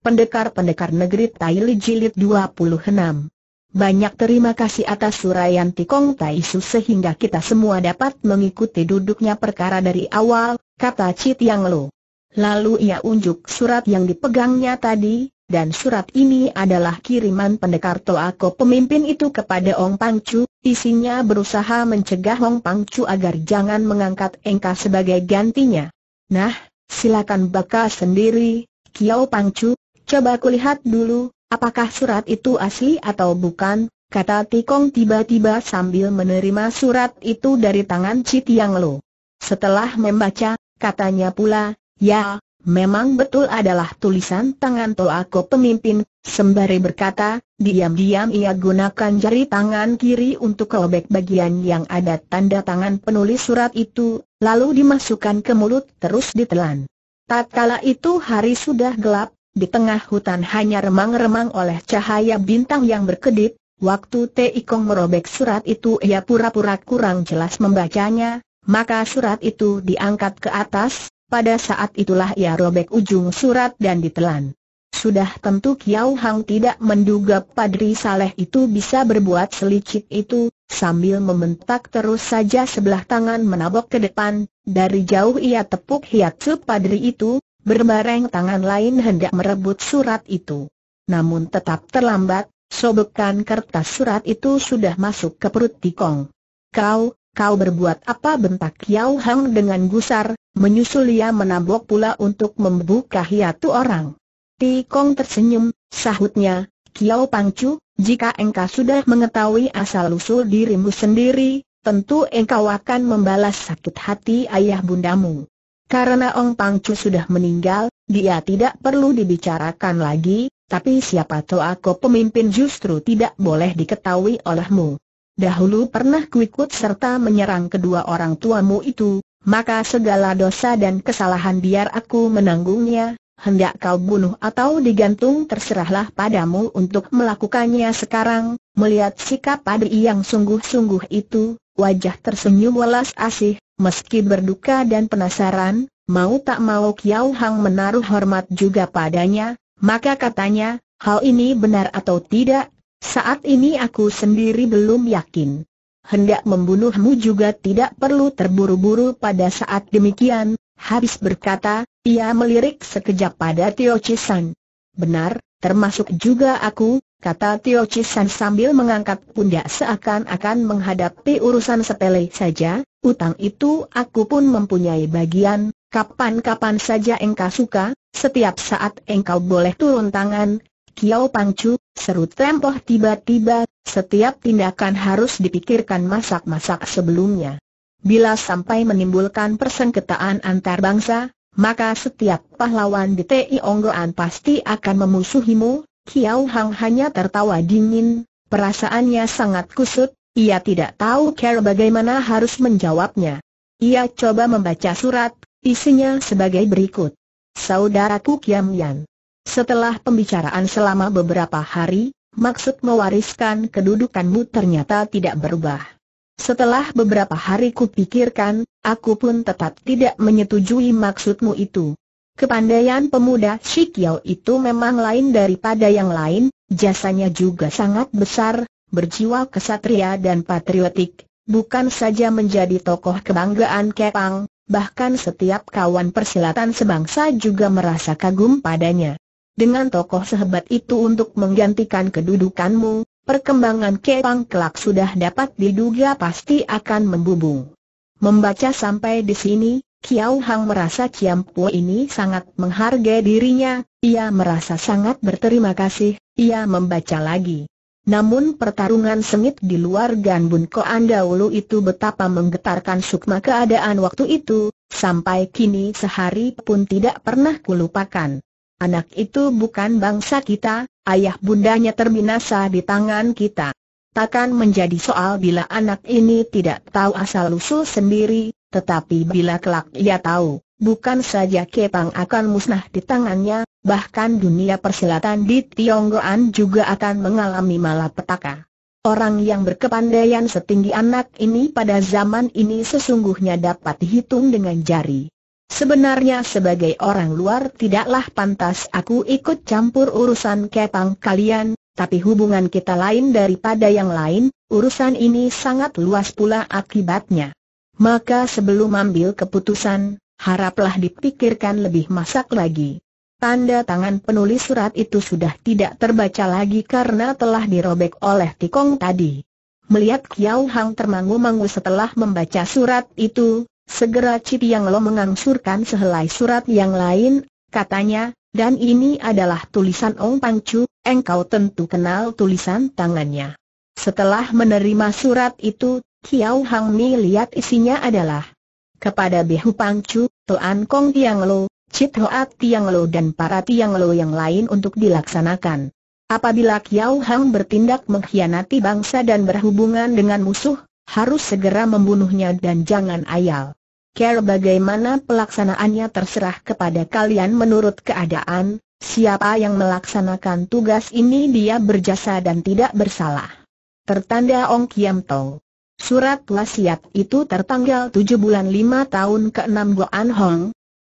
Pendekar-pendekar negeri Taili Jilid 26. Banyak terima kasih atas suraian Tikong Taisu sehingga kita semua dapat mengikuti duduknya perkara dari awal, kata Chit Yang Lo. Lalu ia unjuk surat yang dipegangnya tadi, dan surat ini adalah kiriman pendekar Toako pemimpin itu kepada Ong Pangcu, isinya berusaha mencegah Ong Pangcu agar jangan mengangkat Engka sebagai gantinya. Nah, silakan baka sendiri, Kiao Pangcu, Coba aku lihat dulu, apakah surat itu asli atau bukan, kata Tikong tiba-tiba sambil menerima surat itu dari tangan Cit Yang Lo. Setelah membaca, katanya pula, ya, memang betul adalah tulisan tangan Toako pemimpin, sembari berkata, diam-diam ia gunakan jari tangan kiri untuk kelobek bagian yang ada tanda tangan penulis surat itu, lalu dimasukkan ke mulut terus ditelan. Tatkala itu hari sudah gelap, di tengah hutan hanya remang-remang oleh cahaya bintang yang berkedip, waktu Tei Kong merobek surat itu ia pura-pura kurang jelas membacanya, maka surat itu diangkat ke atas, pada saat itulah ia robek ujung surat dan ditelan. Sudah tentu Kiao Hang tidak menduga Padri Saleh itu bisa berbuat selicik itu, sambil membentak terus saja sebelah tangan menabok ke depan, dari jauh ia tepuk hiatsu Padri itu, Berbareng tangan lain hendak merebut surat itu. Namun tetap terlambat, sobekan kertas surat itu sudah masuk ke perut Tikong. Kau, kau berbuat apa bentak Yao Hang dengan gusar, menyusul ia menabok pula untuk membuka hiatu orang. Tikong tersenyum, sahutnya, Kiao Pangcu, jika engkau sudah mengetahui asal-usul dirimu sendiri, tentu engkau akan membalas sakit hati ayah bundamu. Karena Ong Pangcu sudah meninggal, dia tidak perlu dibicarakan lagi, tapi siapa tahu aku pemimpin justru tidak boleh diketahui olehmu. Dahulu pernah kuikut serta menyerang kedua orang tuamu itu, maka segala dosa dan kesalahan biar aku menanggungnya, hendak kau bunuh atau digantung terserahlah padamu untuk melakukannya sekarang. Melihat sikap Padri yang sungguh-sungguh itu, wajah tersenyum welas asih, Meski berduka dan penasaran, mau tak mau Kiao Hang menaruh hormat juga padanya, maka katanya, hal ini benar atau tidak, saat ini aku sendiri belum yakin. Hendak membunuhmu juga tidak perlu terburu-buru pada saat demikian, habis berkata, ia melirik sekejap pada Tio Chisan. Benar, termasuk juga aku, kata Tio Chisan sambil mengangkat pundak seakan-akan menghadapi urusan sepele saja, Utang itu aku pun mempunyai bagian, kapan-kapan saja engkau suka, setiap saat engkau boleh turun tangan. Kiao Pangcu, seru tempoh tiba-tiba, setiap tindakan harus dipikirkan masak-masak sebelumnya. Bila sampai menimbulkan persengketaan antar bangsa, maka setiap pahlawan di TI Onggoan pasti akan memusuhimu. Kiao Hang hanya tertawa dingin, perasaannya sangat kusut, ia tidak tahu cara bagaimana harus menjawabnya. Ia coba membaca surat, isinya sebagai berikut. Saudaraku Kiam Yan. Setelah pembicaraan selama beberapa hari, maksud mewariskan kedudukanmu ternyata tidak berubah. Setelah beberapa hari kupikirkan, aku pun tetap tidak menyetujui maksudmu itu. Kepandaian pemuda Shikiao itu memang lain daripada yang lain, jasanya juga sangat besar, berjiwa kesatria dan patriotik, bukan saja menjadi tokoh kebanggaan Kepang, bahkan setiap kawan persilatan sebangsa juga merasa kagum padanya. Dengan tokoh sehebat itu untuk menggantikan kedudukanmu, perkembangan Kepang kelak sudah dapat diduga pasti akan membubung. Membaca sampai di sini, Kiao Hang merasa Kiam Po ini sangat menghargai dirinya, ia merasa sangat berterima kasih, ia membaca lagi. Namun pertarungan sengit di luar Ganbun Koan dahulu itu betapa menggetarkan sukma keadaan waktu itu, sampai kini sehari pun tidak pernah kulupakan. Anak itu bukan bangsa kita, ayah bundanya terbinasa di tangan kita. Takkan menjadi soal bila anak ini tidak tahu asal-usul sendiri, tetapi bila kelak ia tahu, bukan saja Kepang akan musnah di tangannya, bahkan dunia persilatan di Tionggoan juga akan mengalami malapetaka. Orang yang berkepandaian setinggi anak ini pada zaman ini sesungguhnya dapat dihitung dengan jari. Sebenarnya sebagai orang luar tidaklah pantas aku ikut campur urusan kepang kalian, tapi hubungan kita lain daripada yang lain, urusan ini sangat luas pula akibatnya. Maka sebelum ambil keputusan, haraplah dipikirkan lebih masak lagi. Tanda tangan penulis surat itu sudah tidak terbaca lagi karena telah dirobek oleh tikong tadi. Melihat Kiao Hang termangu-mangu setelah membaca surat itu, segera Cip Yang Lo mengangsurkan sehelai surat yang lain, katanya, dan ini adalah tulisan Ong Pang Chu, engkau tentu kenal tulisan tangannya. Setelah menerima surat itu, Kiao Hang Mi lihat isinya adalah kepada Bihu Pangcu, Toan Kong Tiang Lo, Chit Hoat Tiang Lo dan para Tiang Lo yang lain untuk dilaksanakan. Apabila Kiao Hang bertindak mengkhianati bangsa dan berhubungan dengan musuh, harus segera membunuhnya dan jangan ayal. Care bagaimana pelaksanaannya terserah kepada kalian menurut keadaan, siapa yang melaksanakan tugas ini dia berjasa dan tidak bersalah. Tertanda Ong Kiam Tong Surat wasiat itu tertanggal 7 bulan lima tahun ke-6 Goan Hong.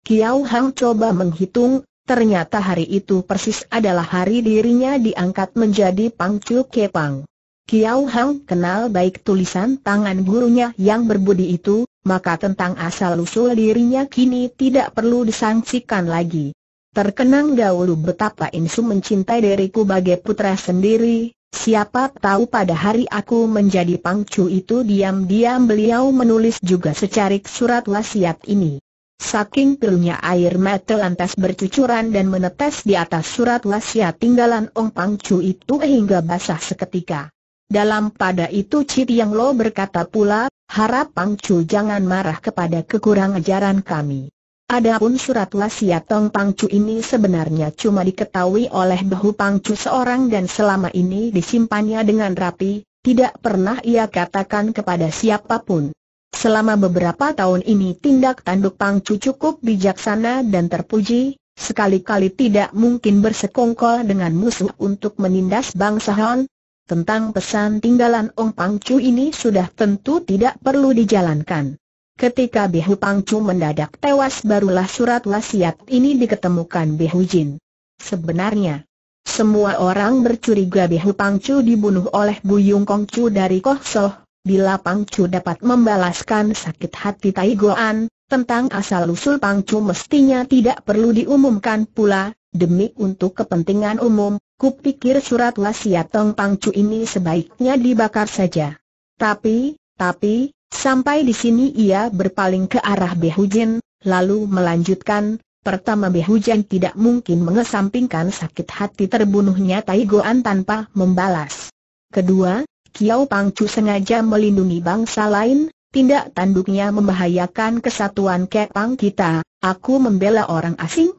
Kiao Hang coba menghitung, ternyata hari itu persis adalah hari dirinya diangkat menjadi Ke Kepang. Kiao Hang kenal baik tulisan tangan gurunya yang berbudi itu, maka tentang asal-usul dirinya kini tidak perlu disangsikan lagi. Terkenang dahulu betapa Insu mencintai diriku bagai putra sendiri, Siapa tahu pada hari aku menjadi pangcu itu diam-diam beliau menulis juga secarik surat wasiat ini. Saking pilunya air mata lantas bercucuran dan menetes di atas surat wasiat tinggalan Ong Pangcu itu hingga basah seketika. Dalam pada itu Cip Yang Lo berkata pula, harap Pangcu jangan marah kepada kekurangan ajaran kami. Adapun surat wasiat Tong Pangcu ini sebenarnya cuma diketahui oleh Behu Pangcu seorang dan selama ini disimpannya dengan rapi, tidak pernah ia katakan kepada siapapun. Selama beberapa tahun ini tindak tanduk Pangcu cukup bijaksana dan terpuji, sekali-kali tidak mungkin bersekongkol dengan musuh untuk menindas bangsa Han. Tentang pesan tinggalan Ong Pangcu ini sudah tentu tidak perlu dijalankan. Ketika Bihu Pangcu mendadak tewas barulah surat wasiat ini diketemukan Bihu Jin. Sebenarnya, semua orang bercuriga Bihu Pangcu dibunuh oleh Buyung Kongcu dari Soh. bila Pangcu dapat membalaskan sakit hati Tai Goan, tentang asal-usul Pangcu mestinya tidak perlu diumumkan pula, demi untuk kepentingan umum, kupikir surat wasiat Tong Pangcu ini sebaiknya dibakar saja. Tapi, tapi, Sampai di sini ia berpaling ke arah Behujin, lalu melanjutkan, pertama Behujin tidak mungkin mengesampingkan sakit hati terbunuhnya Tai Goan tanpa membalas. Kedua, Kiao Pangcu sengaja melindungi bangsa lain, tindak tanduknya membahayakan kesatuan Kepang kita, aku membela orang asing?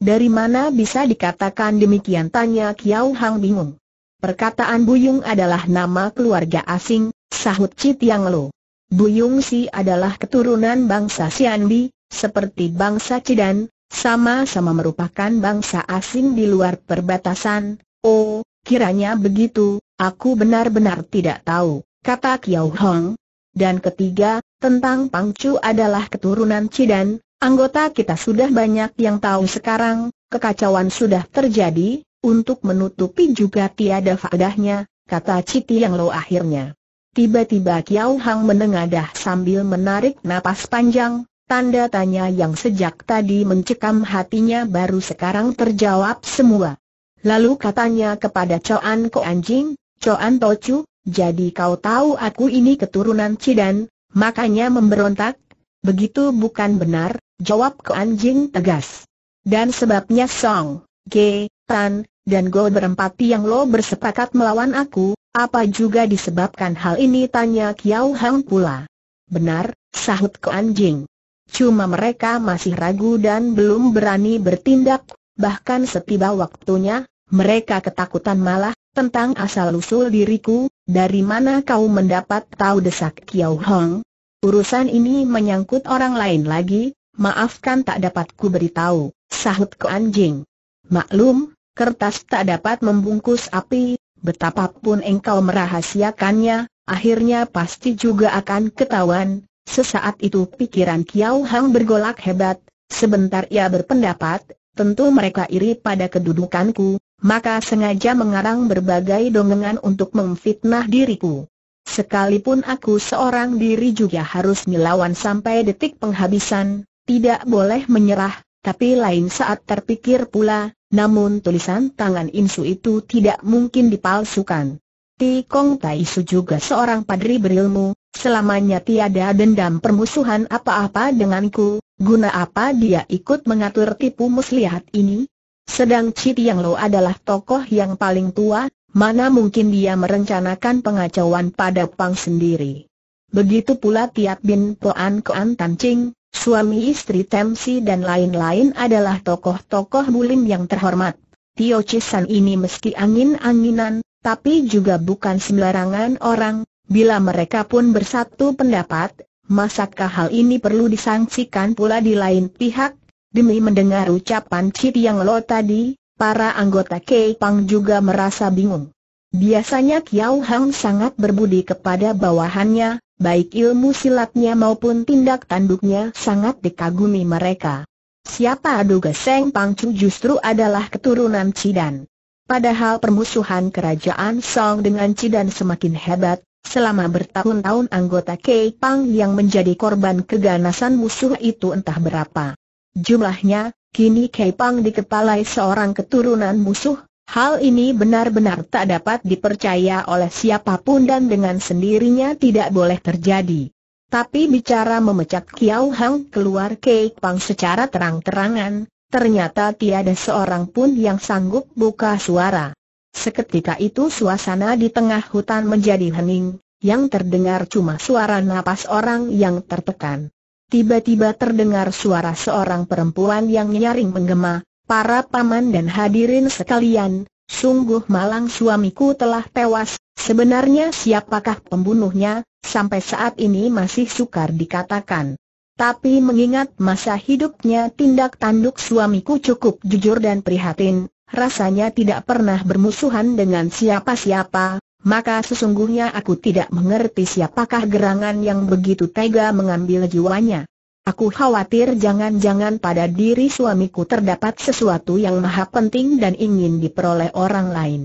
Dari mana bisa dikatakan demikian tanya Kiao Hang bingung. Perkataan Buyung adalah nama keluarga asing, sahut Cit Yang Lo. Buyung Si adalah keturunan bangsa Xianbi, seperti bangsa Cidan, sama-sama merupakan bangsa asing di luar perbatasan. Oh, kiranya begitu, aku benar-benar tidak tahu, kata Kiao Hong. Dan ketiga, tentang Pangcu adalah keturunan Cidan, anggota kita sudah banyak yang tahu sekarang, kekacauan sudah terjadi, untuk menutupi juga tiada faedahnya, kata Citi Yang Lo akhirnya. Tiba-tiba Kiao Hang menengadah sambil menarik napas panjang, tanda tanya yang sejak tadi mencekam hatinya baru sekarang terjawab semua. Lalu katanya kepada Coan Ko Anjing, Coan Tocu, jadi kau tahu aku ini keturunan Cidan, makanya memberontak? Begitu bukan benar, jawab Ko Anjing tegas. Dan sebabnya Song, Ge, Tan, dan Go berempati yang lo bersepakat melawan aku, apa juga disebabkan hal ini tanya Kiao Hang pula. Benar, sahut ke anjing. Cuma mereka masih ragu dan belum berani bertindak, bahkan setiba waktunya, mereka ketakutan malah, tentang asal-usul diriku, dari mana kau mendapat tahu desak Kiao Hong? Urusan ini menyangkut orang lain lagi, maafkan tak dapat ku beritahu, sahut ke anjing. Maklum, kertas tak dapat membungkus api, Betapapun engkau merahasiakannya, akhirnya pasti juga akan ketahuan. Sesaat itu pikiran Kiau Hang bergolak hebat, sebentar ia berpendapat, tentu mereka iri pada kedudukanku, maka sengaja mengarang berbagai dongengan untuk memfitnah diriku. Sekalipun aku seorang diri juga harus melawan sampai detik penghabisan, tidak boleh menyerah, tapi lain saat terpikir pula, namun tulisan tangan Insu itu tidak mungkin dipalsukan. Ti Kong Tai Su juga seorang padri berilmu, selamanya tiada dendam permusuhan apa-apa denganku, guna apa dia ikut mengatur tipu muslihat ini? Sedang Chi yang Lo adalah tokoh yang paling tua, mana mungkin dia merencanakan pengacauan pada Pang sendiri. Begitu pula Tiap Bin Poan Koan Tan Ching, Suami istri Temsi dan lain-lain adalah tokoh-tokoh bulim yang terhormat. Tio Chisan ini meski angin-anginan, tapi juga bukan sembarangan orang, bila mereka pun bersatu pendapat, masakkah hal ini perlu disangsikan pula di lain pihak? Demi mendengar ucapan Cip Yang Lo tadi, para anggota Kei Pang juga merasa bingung. Biasanya Kiao Hang sangat berbudi kepada bawahannya, baik ilmu silatnya maupun tindak tanduknya sangat dikagumi mereka. Siapa aduga Seng Pangcu justru adalah keturunan Cidan. Padahal permusuhan kerajaan Song dengan Cidan semakin hebat, selama bertahun-tahun anggota Kei Pang yang menjadi korban keganasan musuh itu entah berapa. Jumlahnya, kini Kei Pang dikepalai seorang keturunan musuh, Hal ini benar-benar tak dapat dipercaya oleh siapapun dan dengan sendirinya tidak boleh terjadi. Tapi bicara memecat Kiao Hang keluar Kek Pang secara terang-terangan, ternyata tiada seorang pun yang sanggup buka suara. Seketika itu suasana di tengah hutan menjadi hening, yang terdengar cuma suara napas orang yang tertekan. Tiba-tiba terdengar suara seorang perempuan yang nyaring menggema, Para paman dan hadirin sekalian, sungguh malang suamiku telah tewas, sebenarnya siapakah pembunuhnya, sampai saat ini masih sukar dikatakan. Tapi mengingat masa hidupnya tindak tanduk suamiku cukup jujur dan prihatin, rasanya tidak pernah bermusuhan dengan siapa-siapa, maka sesungguhnya aku tidak mengerti siapakah gerangan yang begitu tega mengambil jiwanya. Aku khawatir jangan-jangan pada diri suamiku terdapat sesuatu yang maha penting dan ingin diperoleh orang lain.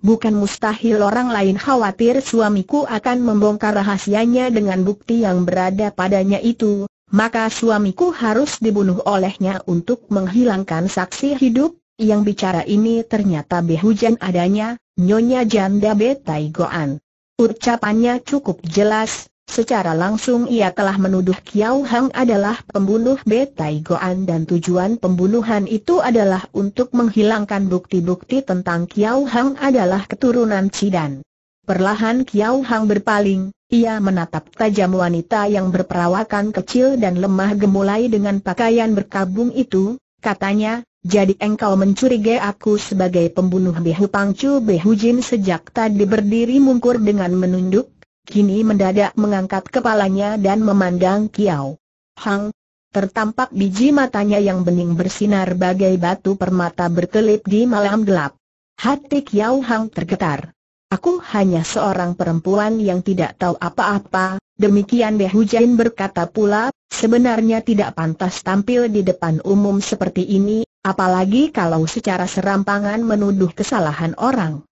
Bukan mustahil orang lain khawatir suamiku akan membongkar rahasianya dengan bukti yang berada padanya itu, maka suamiku harus dibunuh olehnya untuk menghilangkan saksi hidup, yang bicara ini ternyata behujan adanya, Nyonya Janda Betai Goan. Ucapannya cukup jelas, Secara langsung ia telah menuduh Kiao Hang adalah pembunuh Betai Goan dan tujuan pembunuhan itu adalah untuk menghilangkan bukti-bukti tentang Kiao Hang adalah keturunan Cidan. Perlahan Kiao Hang berpaling, ia menatap tajam wanita yang berperawakan kecil dan lemah gemulai dengan pakaian berkabung itu, katanya, jadi engkau mencurigai aku sebagai pembunuh Behu Pangcu Behu Jin sejak tadi berdiri mungkur dengan menunduk? kini mendadak mengangkat kepalanya dan memandang Kiao. Hang! Tertampak biji matanya yang bening bersinar bagai batu permata berkelip di malam gelap. Hati Kiao Hang tergetar. Aku hanya seorang perempuan yang tidak tahu apa-apa, demikian Beh Hujain berkata pula, sebenarnya tidak pantas tampil di depan umum seperti ini, apalagi kalau secara serampangan menuduh kesalahan orang.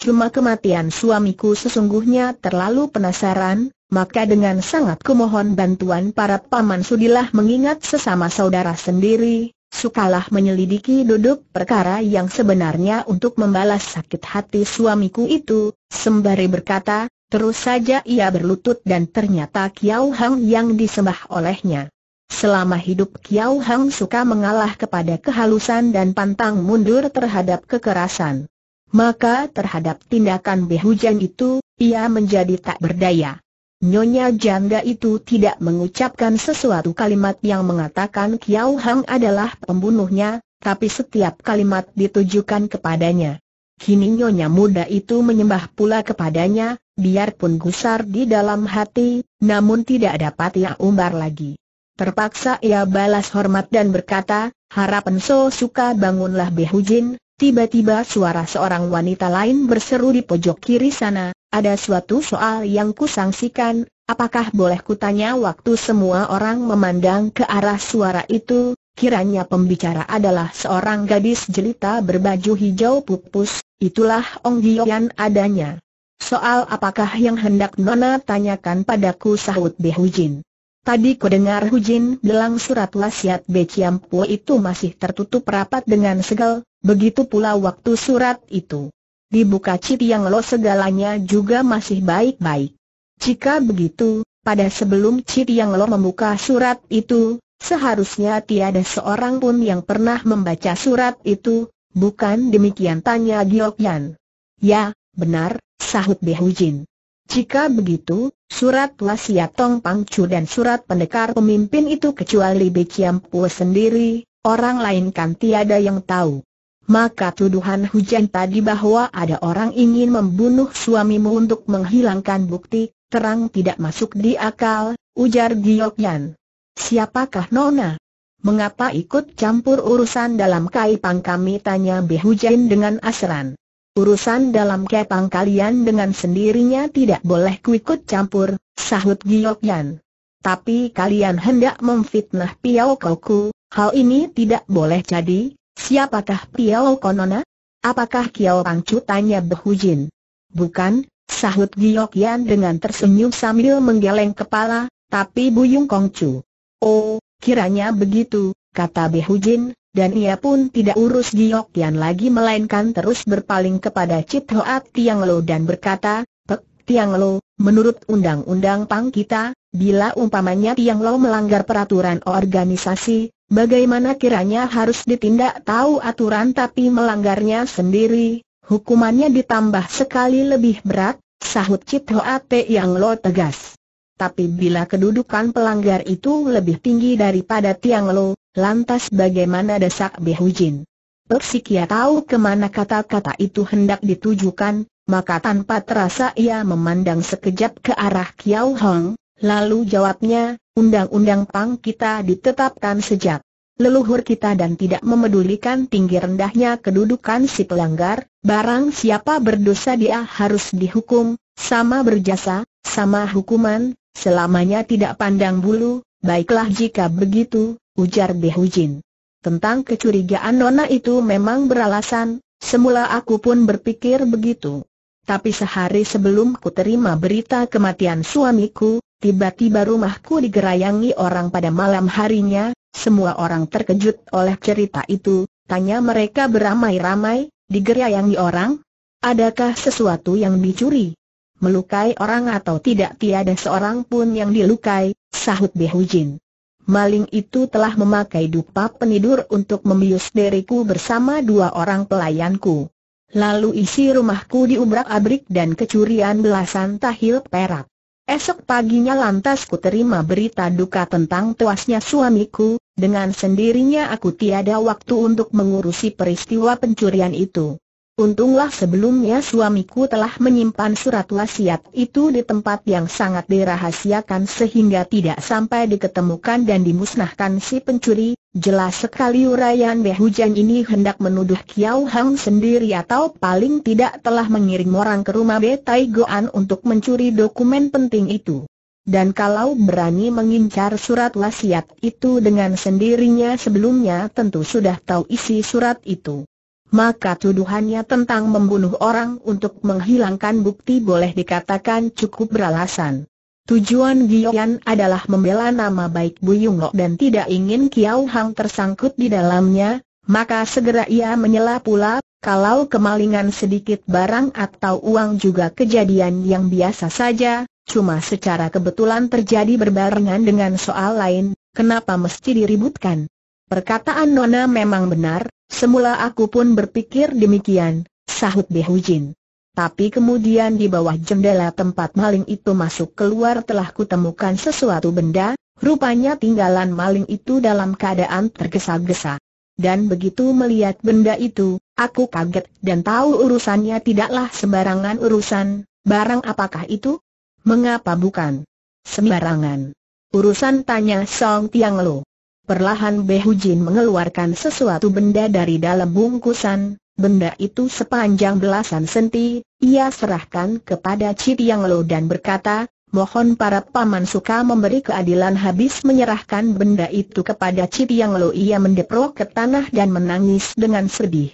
Cuma kematian suamiku sesungguhnya terlalu penasaran, maka dengan sangat kumohon bantuan para paman sudilah mengingat sesama saudara sendiri, sukalah menyelidiki duduk perkara yang sebenarnya untuk membalas sakit hati suamiku itu, sembari berkata, terus saja ia berlutut dan ternyata Kiau Hang yang disembah olehnya. Selama hidup Kiau Hang suka mengalah kepada kehalusan dan pantang mundur terhadap kekerasan. Maka terhadap tindakan Behujan itu, ia menjadi tak berdaya. Nyonya janda itu tidak mengucapkan sesuatu kalimat yang mengatakan Kiao Hang adalah pembunuhnya, tapi setiap kalimat ditujukan kepadanya. Kini nyonya muda itu menyembah pula kepadanya, biarpun gusar di dalam hati, namun tidak dapat ia umbar lagi. Terpaksa ia balas hormat dan berkata, harapan so suka bangunlah Behujin, Tiba-tiba suara seorang wanita lain berseru di pojok kiri sana, ada suatu soal yang kusangsikan, apakah boleh kutanya waktu semua orang memandang ke arah suara itu, kiranya pembicara adalah seorang gadis jelita berbaju hijau pupus, itulah Ong Giyoyan adanya. Soal apakah yang hendak Nona tanyakan padaku sahut Behujin. Tadi kudengar Jin bilang surat wasiat Be Chiam Po itu masih tertutup rapat dengan segel, begitu pula waktu surat itu. Dibuka Cip Yang Lo segalanya juga masih baik-baik. Jika begitu, pada sebelum Cip Yang Lo membuka surat itu, seharusnya tiada seorang pun yang pernah membaca surat itu, bukan demikian tanya Giok Yan. Ya, benar, sahut Be Hu Jin. Jika begitu, surat wasiat Tong Pangcu dan surat pendekar pemimpin itu kecuali Bekiam Pue sendiri, orang lain kan tiada yang tahu. Maka tuduhan hujan tadi bahwa ada orang ingin membunuh suamimu untuk menghilangkan bukti, terang tidak masuk di akal, ujar Giok Yan. Siapakah Nona? Mengapa ikut campur urusan dalam kaipang kami tanya Be Behujan dengan asran. Urusan dalam kepang kalian dengan sendirinya tidak boleh kuikut campur, sahut Giokyan. Tapi kalian hendak memfitnah Piao Koku, hal ini tidak boleh jadi, siapakah Piao Konona? Apakah Kiao Pangcu tanya Jin? Bukan, sahut Giokyan dengan tersenyum sambil menggeleng kepala, tapi Buyung Kongcu. Oh, kiranya begitu, kata Jin dan ia pun tidak urus Giok Tian lagi melainkan terus berpaling kepada Cip Hoat Tiang Lo dan berkata, Pek Tiang Lo, menurut undang-undang Pang kita, bila umpamanya Tiang Lo melanggar peraturan organisasi, bagaimana kiranya harus ditindak tahu aturan tapi melanggarnya sendiri, hukumannya ditambah sekali lebih berat, sahut Cip Hoat Tiang Lo tegas. Tapi bila kedudukan pelanggar itu lebih tinggi daripada Tiang Lo, Lantas bagaimana desak Behujin? Persik ia ya tahu kemana kata-kata itu hendak ditujukan, maka tanpa terasa ia memandang sekejap ke arah Kiao Hong, lalu jawabnya, Undang-undang Pang kita ditetapkan sejak leluhur kita dan tidak memedulikan tinggi rendahnya kedudukan si pelanggar, barang siapa berdosa dia harus dihukum, sama berjasa, sama hukuman, selamanya tidak pandang bulu, baiklah jika begitu, ujar Behujin. Tentang kecurigaan Nona itu memang beralasan, semula aku pun berpikir begitu. Tapi sehari sebelum ku terima berita kematian suamiku, tiba-tiba rumahku digerayangi orang pada malam harinya, semua orang terkejut oleh cerita itu, tanya mereka beramai-ramai, digerayangi orang? Adakah sesuatu yang dicuri? Melukai orang atau tidak tiada seorang pun yang dilukai, sahut Behujin maling itu telah memakai dupa penidur untuk membius diriku bersama dua orang pelayanku. Lalu isi rumahku diubrak-abrik dan kecurian belasan tahil perak. Esok paginya lantas ku terima berita duka tentang tuasnya suamiku, dengan sendirinya aku tiada waktu untuk mengurusi peristiwa pencurian itu. Untunglah sebelumnya suamiku telah menyimpan surat wasiat itu di tempat yang sangat dirahasiakan sehingga tidak sampai diketemukan dan dimusnahkan si pencuri. Jelas sekali uraian hujan ini hendak menuduh Kiao Hang sendiri atau paling tidak telah mengirim orang ke rumah Betai Goan untuk mencuri dokumen penting itu. Dan kalau berani mengincar surat wasiat itu dengan sendirinya sebelumnya tentu sudah tahu isi surat itu maka tuduhannya tentang membunuh orang untuk menghilangkan bukti boleh dikatakan cukup beralasan. Tujuan Giyan adalah membela nama baik Buyung Lok dan tidak ingin Kiao Hang tersangkut di dalamnya, maka segera ia menyela pula, kalau kemalingan sedikit barang atau uang juga kejadian yang biasa saja, cuma secara kebetulan terjadi berbarengan dengan soal lain, kenapa mesti diributkan? Perkataan Nona memang benar, Semula aku pun berpikir demikian, sahut Behujin. Tapi kemudian di bawah jendela tempat maling itu masuk keluar telah kutemukan sesuatu benda, rupanya tinggalan maling itu dalam keadaan tergesa-gesa. Dan begitu melihat benda itu, aku kaget dan tahu urusannya tidaklah sembarangan urusan, barang apakah itu? Mengapa bukan? Sembarangan. Urusan tanya Song Tiang Lo. Perlahan Behujin mengeluarkan sesuatu benda dari dalam bungkusan, benda itu sepanjang belasan senti, ia serahkan kepada Yang Lo dan berkata, mohon para paman suka memberi keadilan habis menyerahkan benda itu kepada Yang Lo ia mendeprok ke tanah dan menangis dengan sedih.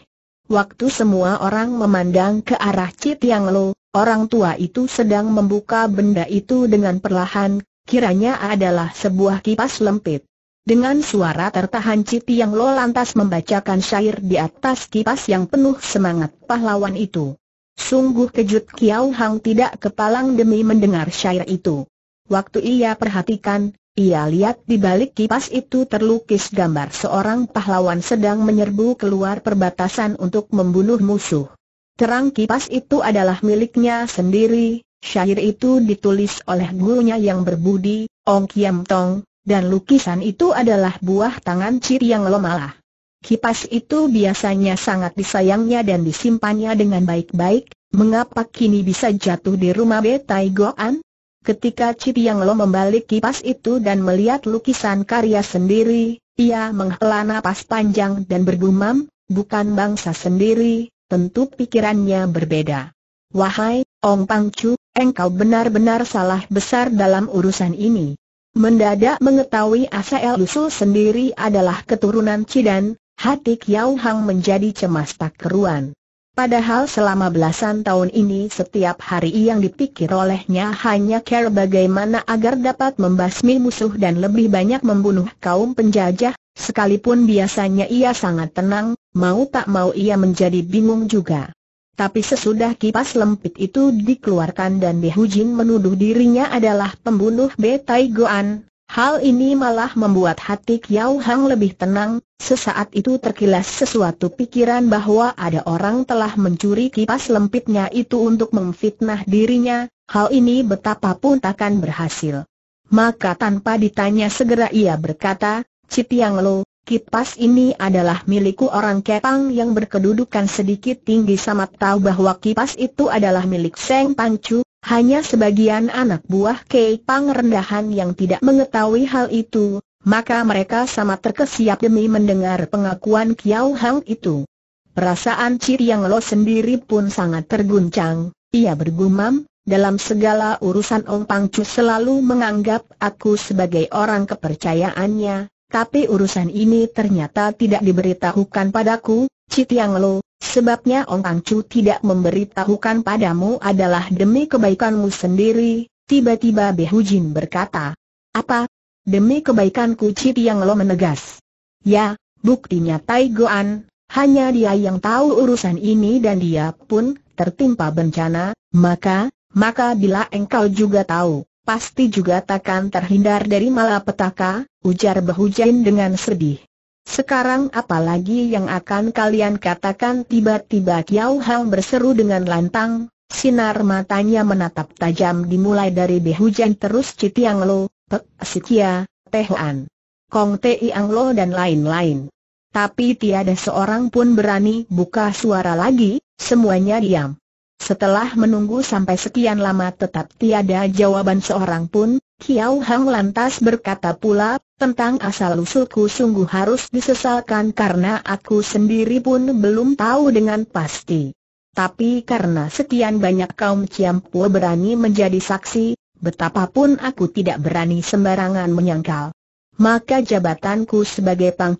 Waktu semua orang memandang ke arah Yang Lo, orang tua itu sedang membuka benda itu dengan perlahan, kiranya adalah sebuah kipas lempit. Dengan suara tertahan Citi yang Lo lantas membacakan syair di atas kipas yang penuh semangat pahlawan itu. Sungguh kejut Kiao Hang tidak kepalang demi mendengar syair itu. Waktu ia perhatikan, ia lihat di balik kipas itu terlukis gambar seorang pahlawan sedang menyerbu keluar perbatasan untuk membunuh musuh. Terang kipas itu adalah miliknya sendiri, syair itu ditulis oleh gurunya yang berbudi, Ong Kiam Tong, dan lukisan itu adalah buah tangan Ciri yang lomalah. Kipas itu biasanya sangat disayangnya dan disimpannya dengan baik-baik, mengapa kini bisa jatuh di rumah Betai Goan? Ketika Cip Yang Lo membalik kipas itu dan melihat lukisan karya sendiri, ia menghela napas panjang dan bergumam, bukan bangsa sendiri, tentu pikirannya berbeda. Wahai, Ong Pangcu, engkau benar-benar salah besar dalam urusan ini. Mendadak mengetahui Asael Usul sendiri adalah keturunan Cidan, hati Kiao Hang menjadi cemas tak keruan. Padahal selama belasan tahun ini setiap hari yang dipikir olehnya hanya care bagaimana agar dapat membasmi musuh dan lebih banyak membunuh kaum penjajah, sekalipun biasanya ia sangat tenang, mau tak mau ia menjadi bingung juga. Tapi sesudah kipas lempit itu dikeluarkan dan Jin menuduh dirinya adalah pembunuh Betai Goan, hal ini malah membuat hati Kiao Hang lebih tenang, sesaat itu terkilas sesuatu pikiran bahwa ada orang telah mencuri kipas lempitnya itu untuk memfitnah dirinya, hal ini betapapun takkan berhasil. Maka tanpa ditanya segera ia berkata, Citiang Lo, Kipas ini adalah milikku orang Kepang yang berkedudukan sedikit tinggi sama tahu bahwa kipas itu adalah milik Seng Pangcu. hanya sebagian anak buah Kepang rendahan yang tidak mengetahui hal itu, maka mereka sama terkesiap demi mendengar pengakuan Kiao Hang itu. Perasaan Ciri Yang Lo sendiri pun sangat terguncang, ia bergumam, dalam segala urusan Ong Pangcu selalu menganggap aku sebagai orang kepercayaannya, tapi urusan ini ternyata tidak diberitahukan padaku, Citiang Lo, sebabnya Ong Kang Chu tidak memberitahukan padamu adalah demi kebaikanmu sendiri, tiba-tiba Behu Jin berkata. Apa? Demi kebaikanku Citiang Lo menegas. Ya, buktinya Tai Goan, hanya dia yang tahu urusan ini dan dia pun tertimpa bencana, maka, maka bila engkau juga tahu, pasti juga takkan terhindar dari malapetaka, ujar Behujain dengan sedih. Sekarang apalagi yang akan kalian katakan tiba-tiba Kiao Hang berseru dengan lantang, sinar matanya menatap tajam dimulai dari Behujain terus Citiang Lo, Pek Sikia, Tehoan, Kong Ang Lo dan lain-lain. Tapi tiada seorang pun berani buka suara lagi, semuanya diam. Setelah menunggu sampai sekian lama tetap tiada jawaban seorang pun, Kiao Hang lantas berkata pula, tentang asal-usulku sungguh harus disesalkan karena aku sendiri pun belum tahu dengan pasti. Tapi karena sekian banyak kaum Ciampu berani menjadi saksi, betapapun aku tidak berani sembarangan menyangkal. Maka jabatanku sebagai Pang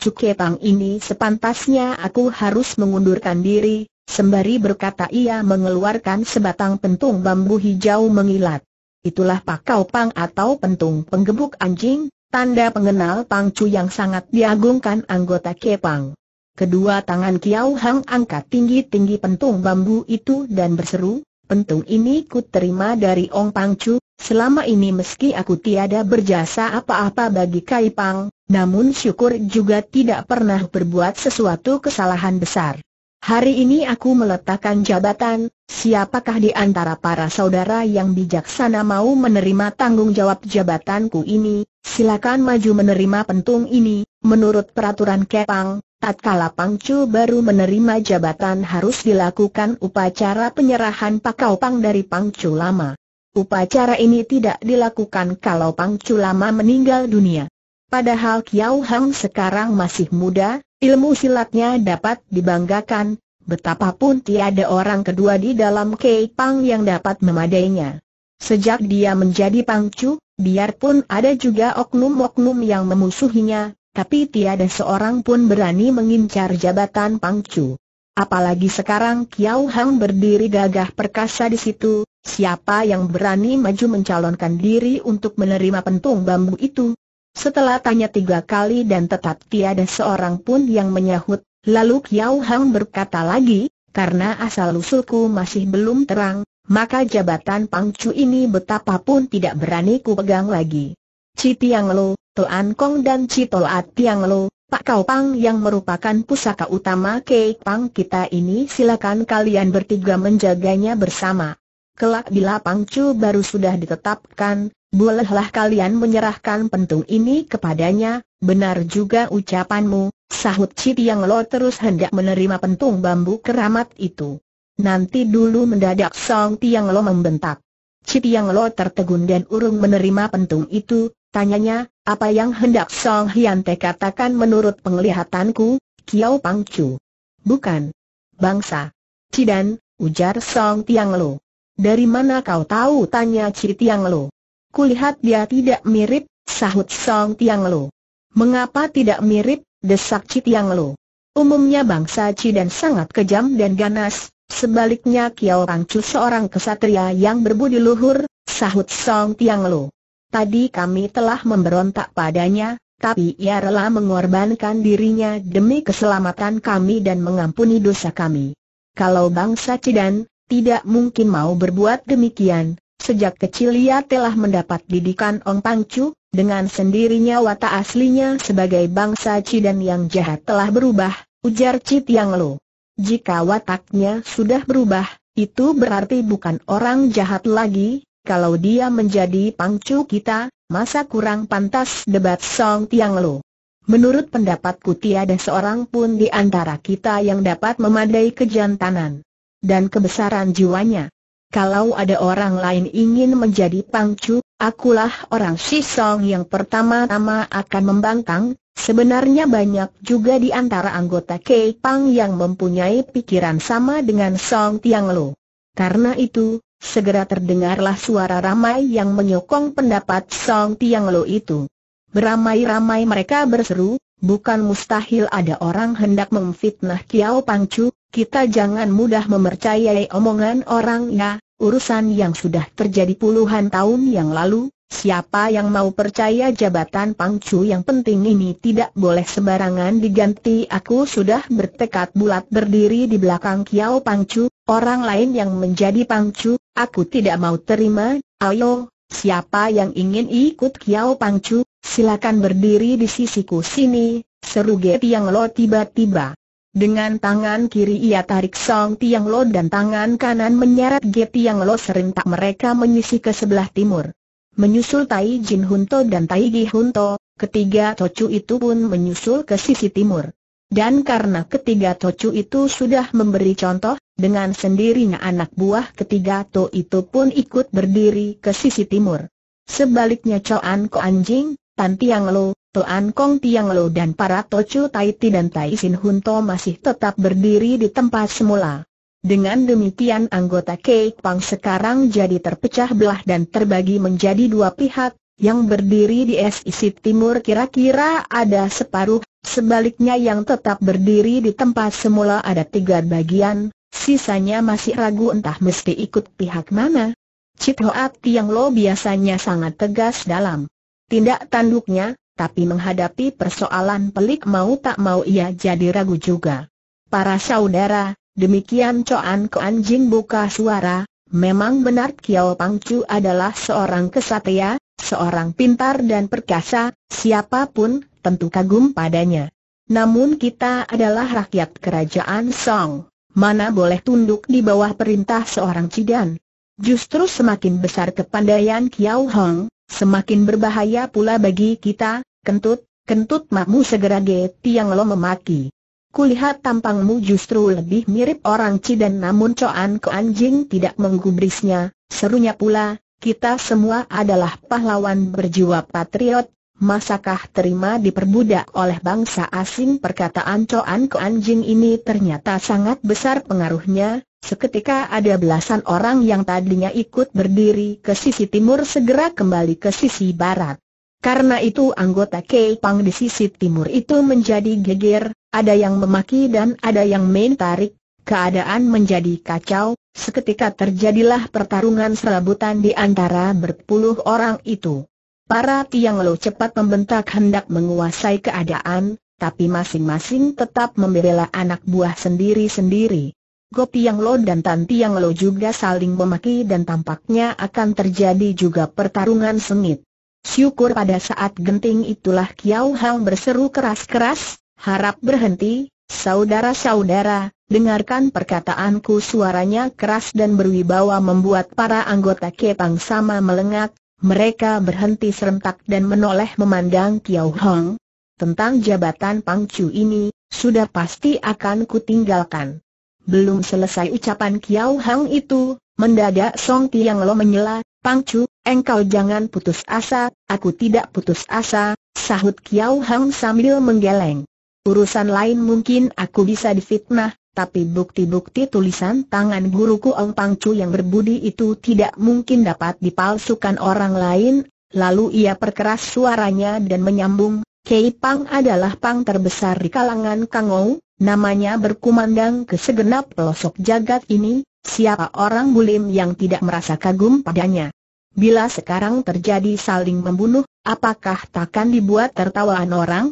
ini sepantasnya aku harus mengundurkan diri, Sembari berkata ia mengeluarkan sebatang pentung bambu hijau mengilat. Itulah pakau pang atau pentung penggebuk anjing, tanda pengenal pangcu yang sangat diagungkan anggota Kepang. Kedua tangan Kiau Hang angkat tinggi-tinggi pentung bambu itu dan berseru, pentung ini ku terima dari Ong Pang Chu. selama ini meski aku tiada berjasa apa-apa bagi Kai Pang, namun syukur juga tidak pernah berbuat sesuatu kesalahan besar. Hari ini aku meletakkan jabatan, siapakah di antara para saudara yang bijaksana mau menerima tanggung jawab jabatanku ini, silakan maju menerima pentung ini, menurut peraturan Kepang, tatkala Pangcu baru menerima jabatan harus dilakukan upacara penyerahan Pakau Pang dari Pangcu lama. Upacara ini tidak dilakukan kalau Pangcu lama meninggal dunia. Padahal Kiau Hang sekarang masih muda, Ilmu silatnya dapat dibanggakan, betapapun tiada orang kedua di dalam Kei Pang yang dapat memadainya. Sejak dia menjadi pangcu, biarpun ada juga oknum-oknum yang memusuhinya, tapi tiada seorang pun berani mengincar jabatan pangcu. Apalagi sekarang Kiao Hang berdiri gagah perkasa di situ, siapa yang berani maju mencalonkan diri untuk menerima pentung bambu itu, setelah tanya tiga kali dan tetap tiada seorang pun yang menyahut, lalu Kiao Hang berkata lagi, karena asal-usulku masih belum terang, maka jabatan pangcu ini betapapun tidak berani ku pegang lagi. Citi Yang Lo, Toan Kong dan Cito Toat Tiang Lo, Pak Kau Pang yang merupakan pusaka utama Kek Pang kita ini silakan kalian bertiga menjaganya bersama. Kelak bila Pangcu baru sudah ditetapkan, bolehlah kalian menyerahkan pentung ini kepadanya, benar juga ucapanmu, sahut Cip Yang Lo terus hendak menerima pentung bambu keramat itu. Nanti dulu mendadak Song Tiang Lo membentak. Cip Yang Lo tertegun dan urung menerima pentung itu, tanyanya, apa yang hendak Song Hian Te katakan menurut penglihatanku, Kiao Chu? Bukan. Bangsa. Cidan, ujar Song Tiang Lo. Dari mana kau tahu? Tanya Cip Tiang Lo. Kulihat dia tidak mirip, sahut Song Tiang Lo. Mengapa tidak mirip, desak Ci Tiang Lo. Umumnya bangsa Cidan sangat kejam dan ganas, sebaliknya Kiao Pang Chu seorang kesatria yang berbudi luhur, sahut Song Tiang Lo. Tadi kami telah memberontak padanya, tapi ia rela mengorbankan dirinya demi keselamatan kami dan mengampuni dosa kami. Kalau bangsa Cidan, tidak mungkin mau berbuat demikian, Sejak kecil ia telah mendapat didikan Ong Pangcu, dengan sendirinya watak aslinya sebagai bangsa Cidan yang jahat telah berubah, ujar Cit Yang Lo. Jika wataknya sudah berubah, itu berarti bukan orang jahat lagi, kalau dia menjadi pangcu kita, masa kurang pantas debat Song Tiang Lo. Menurut pendapatku tiada seorang pun di antara kita yang dapat memadai kejantanan dan kebesaran jiwanya. Kalau ada orang lain ingin menjadi pangcu, akulah orang Sisong yang pertama-tama akan membangkang. Sebenarnya banyak juga di antara anggota Kei Pang yang mempunyai pikiran sama dengan Song Tiang Lo. Karena itu, segera terdengarlah suara ramai yang menyokong pendapat Song Tiang Lo itu. Beramai-ramai mereka berseru, bukan mustahil ada orang hendak memfitnah Kiao Pangcu, kita jangan mudah mempercayai omongan orang ya, urusan yang sudah terjadi puluhan tahun yang lalu, siapa yang mau percaya jabatan pangcu yang penting ini tidak boleh sembarangan diganti Aku sudah bertekad bulat berdiri di belakang Kiao Pangcu, orang lain yang menjadi pangcu, aku tidak mau terima, ayo, siapa yang ingin ikut Kiao Pangcu, silakan berdiri di sisiku sini, seru Geti Yang Lo tiba-tiba. Dengan tangan kiri ia tarik Song Tiang Lo dan tangan kanan menyeret Ge Tiang Lo serentak mereka menyisi ke sebelah timur. Menyusul Tai Jin Hunto dan Tai Gi Hunto, ketiga Tocu itu pun menyusul ke sisi timur. Dan karena ketiga Tocu itu sudah memberi contoh, dengan sendirinya anak buah ketiga To itu pun ikut berdiri ke sisi timur. Sebaliknya Choan Ko Anjing, Tan Tiang Lo, Toan Kong Tiang Lo dan para Tocu Tai Ti dan Tai Sin Hun To masih tetap berdiri di tempat semula. Dengan demikian anggota Kek Pang sekarang jadi terpecah belah dan terbagi menjadi dua pihak, yang berdiri di SIC timur kira-kira ada separuh, sebaliknya yang tetap berdiri di tempat semula ada tiga bagian, sisanya masih ragu entah mesti ikut pihak mana. Cip Hoat Tiang Lo biasanya sangat tegas dalam tindak tanduknya, tapi menghadapi persoalan pelik mau tak mau ia jadi ragu juga. Para saudara, demikian Coan ke anjing buka suara, memang benar Kiao Pangcu adalah seorang kesatria, seorang pintar dan perkasa, siapapun tentu kagum padanya. Namun kita adalah rakyat kerajaan Song, mana boleh tunduk di bawah perintah seorang Cidan. Justru semakin besar kepandaian Kiao Hong, Semakin berbahaya pula bagi kita, kentut, kentut makmu segera geti yang Lo memaki. Kulihat tampangmu justru lebih mirip orang dan namun Coan ke Anjing tidak menggubrisnya, serunya pula, kita semua adalah pahlawan berjiwa patriot, Masakah terima diperbudak oleh bangsa asing perkataan Coan ke Anjing ini ternyata sangat besar pengaruhnya, Seketika ada belasan orang yang tadinya ikut berdiri ke sisi timur segera kembali ke sisi barat. Karena itu anggota Kei Pang di sisi timur itu menjadi geger, ada yang memaki dan ada yang main tarik, keadaan menjadi kacau, seketika terjadilah pertarungan serabutan di antara berpuluh orang itu. Para Tiang Lo cepat membentak hendak menguasai keadaan, tapi masing-masing tetap membela anak buah sendiri-sendiri. Gopi yang Lo dan Tanti yang Lo juga saling memaki dan tampaknya akan terjadi juga pertarungan sengit. Syukur pada saat genting itulah Kiao Hang berseru keras-keras, harap berhenti, saudara-saudara, dengarkan perkataanku suaranya keras dan berwibawa membuat para anggota Kepang sama melengak, mereka berhenti serentak dan menoleh memandang Kiao Hang. Tentang jabatan Pangcu ini, sudah pasti akan kutinggalkan. Belum selesai ucapan Kiao Hang itu, mendadak Song Tiang Lo menyela, Pangcu, engkau jangan putus asa, aku tidak putus asa, sahut Kiao Hang sambil menggeleng. Urusan lain mungkin aku bisa difitnah, tapi bukti-bukti tulisan tangan guruku Ong Pangcu yang berbudi itu tidak mungkin dapat dipalsukan orang lain, lalu ia perkeras suaranya dan menyambung, Kei Pang adalah Pang terbesar di kalangan Kangou, namanya berkumandang ke segenap pelosok jagat ini, siapa orang bulim yang tidak merasa kagum padanya. Bila sekarang terjadi saling membunuh, apakah takkan dibuat tertawaan orang?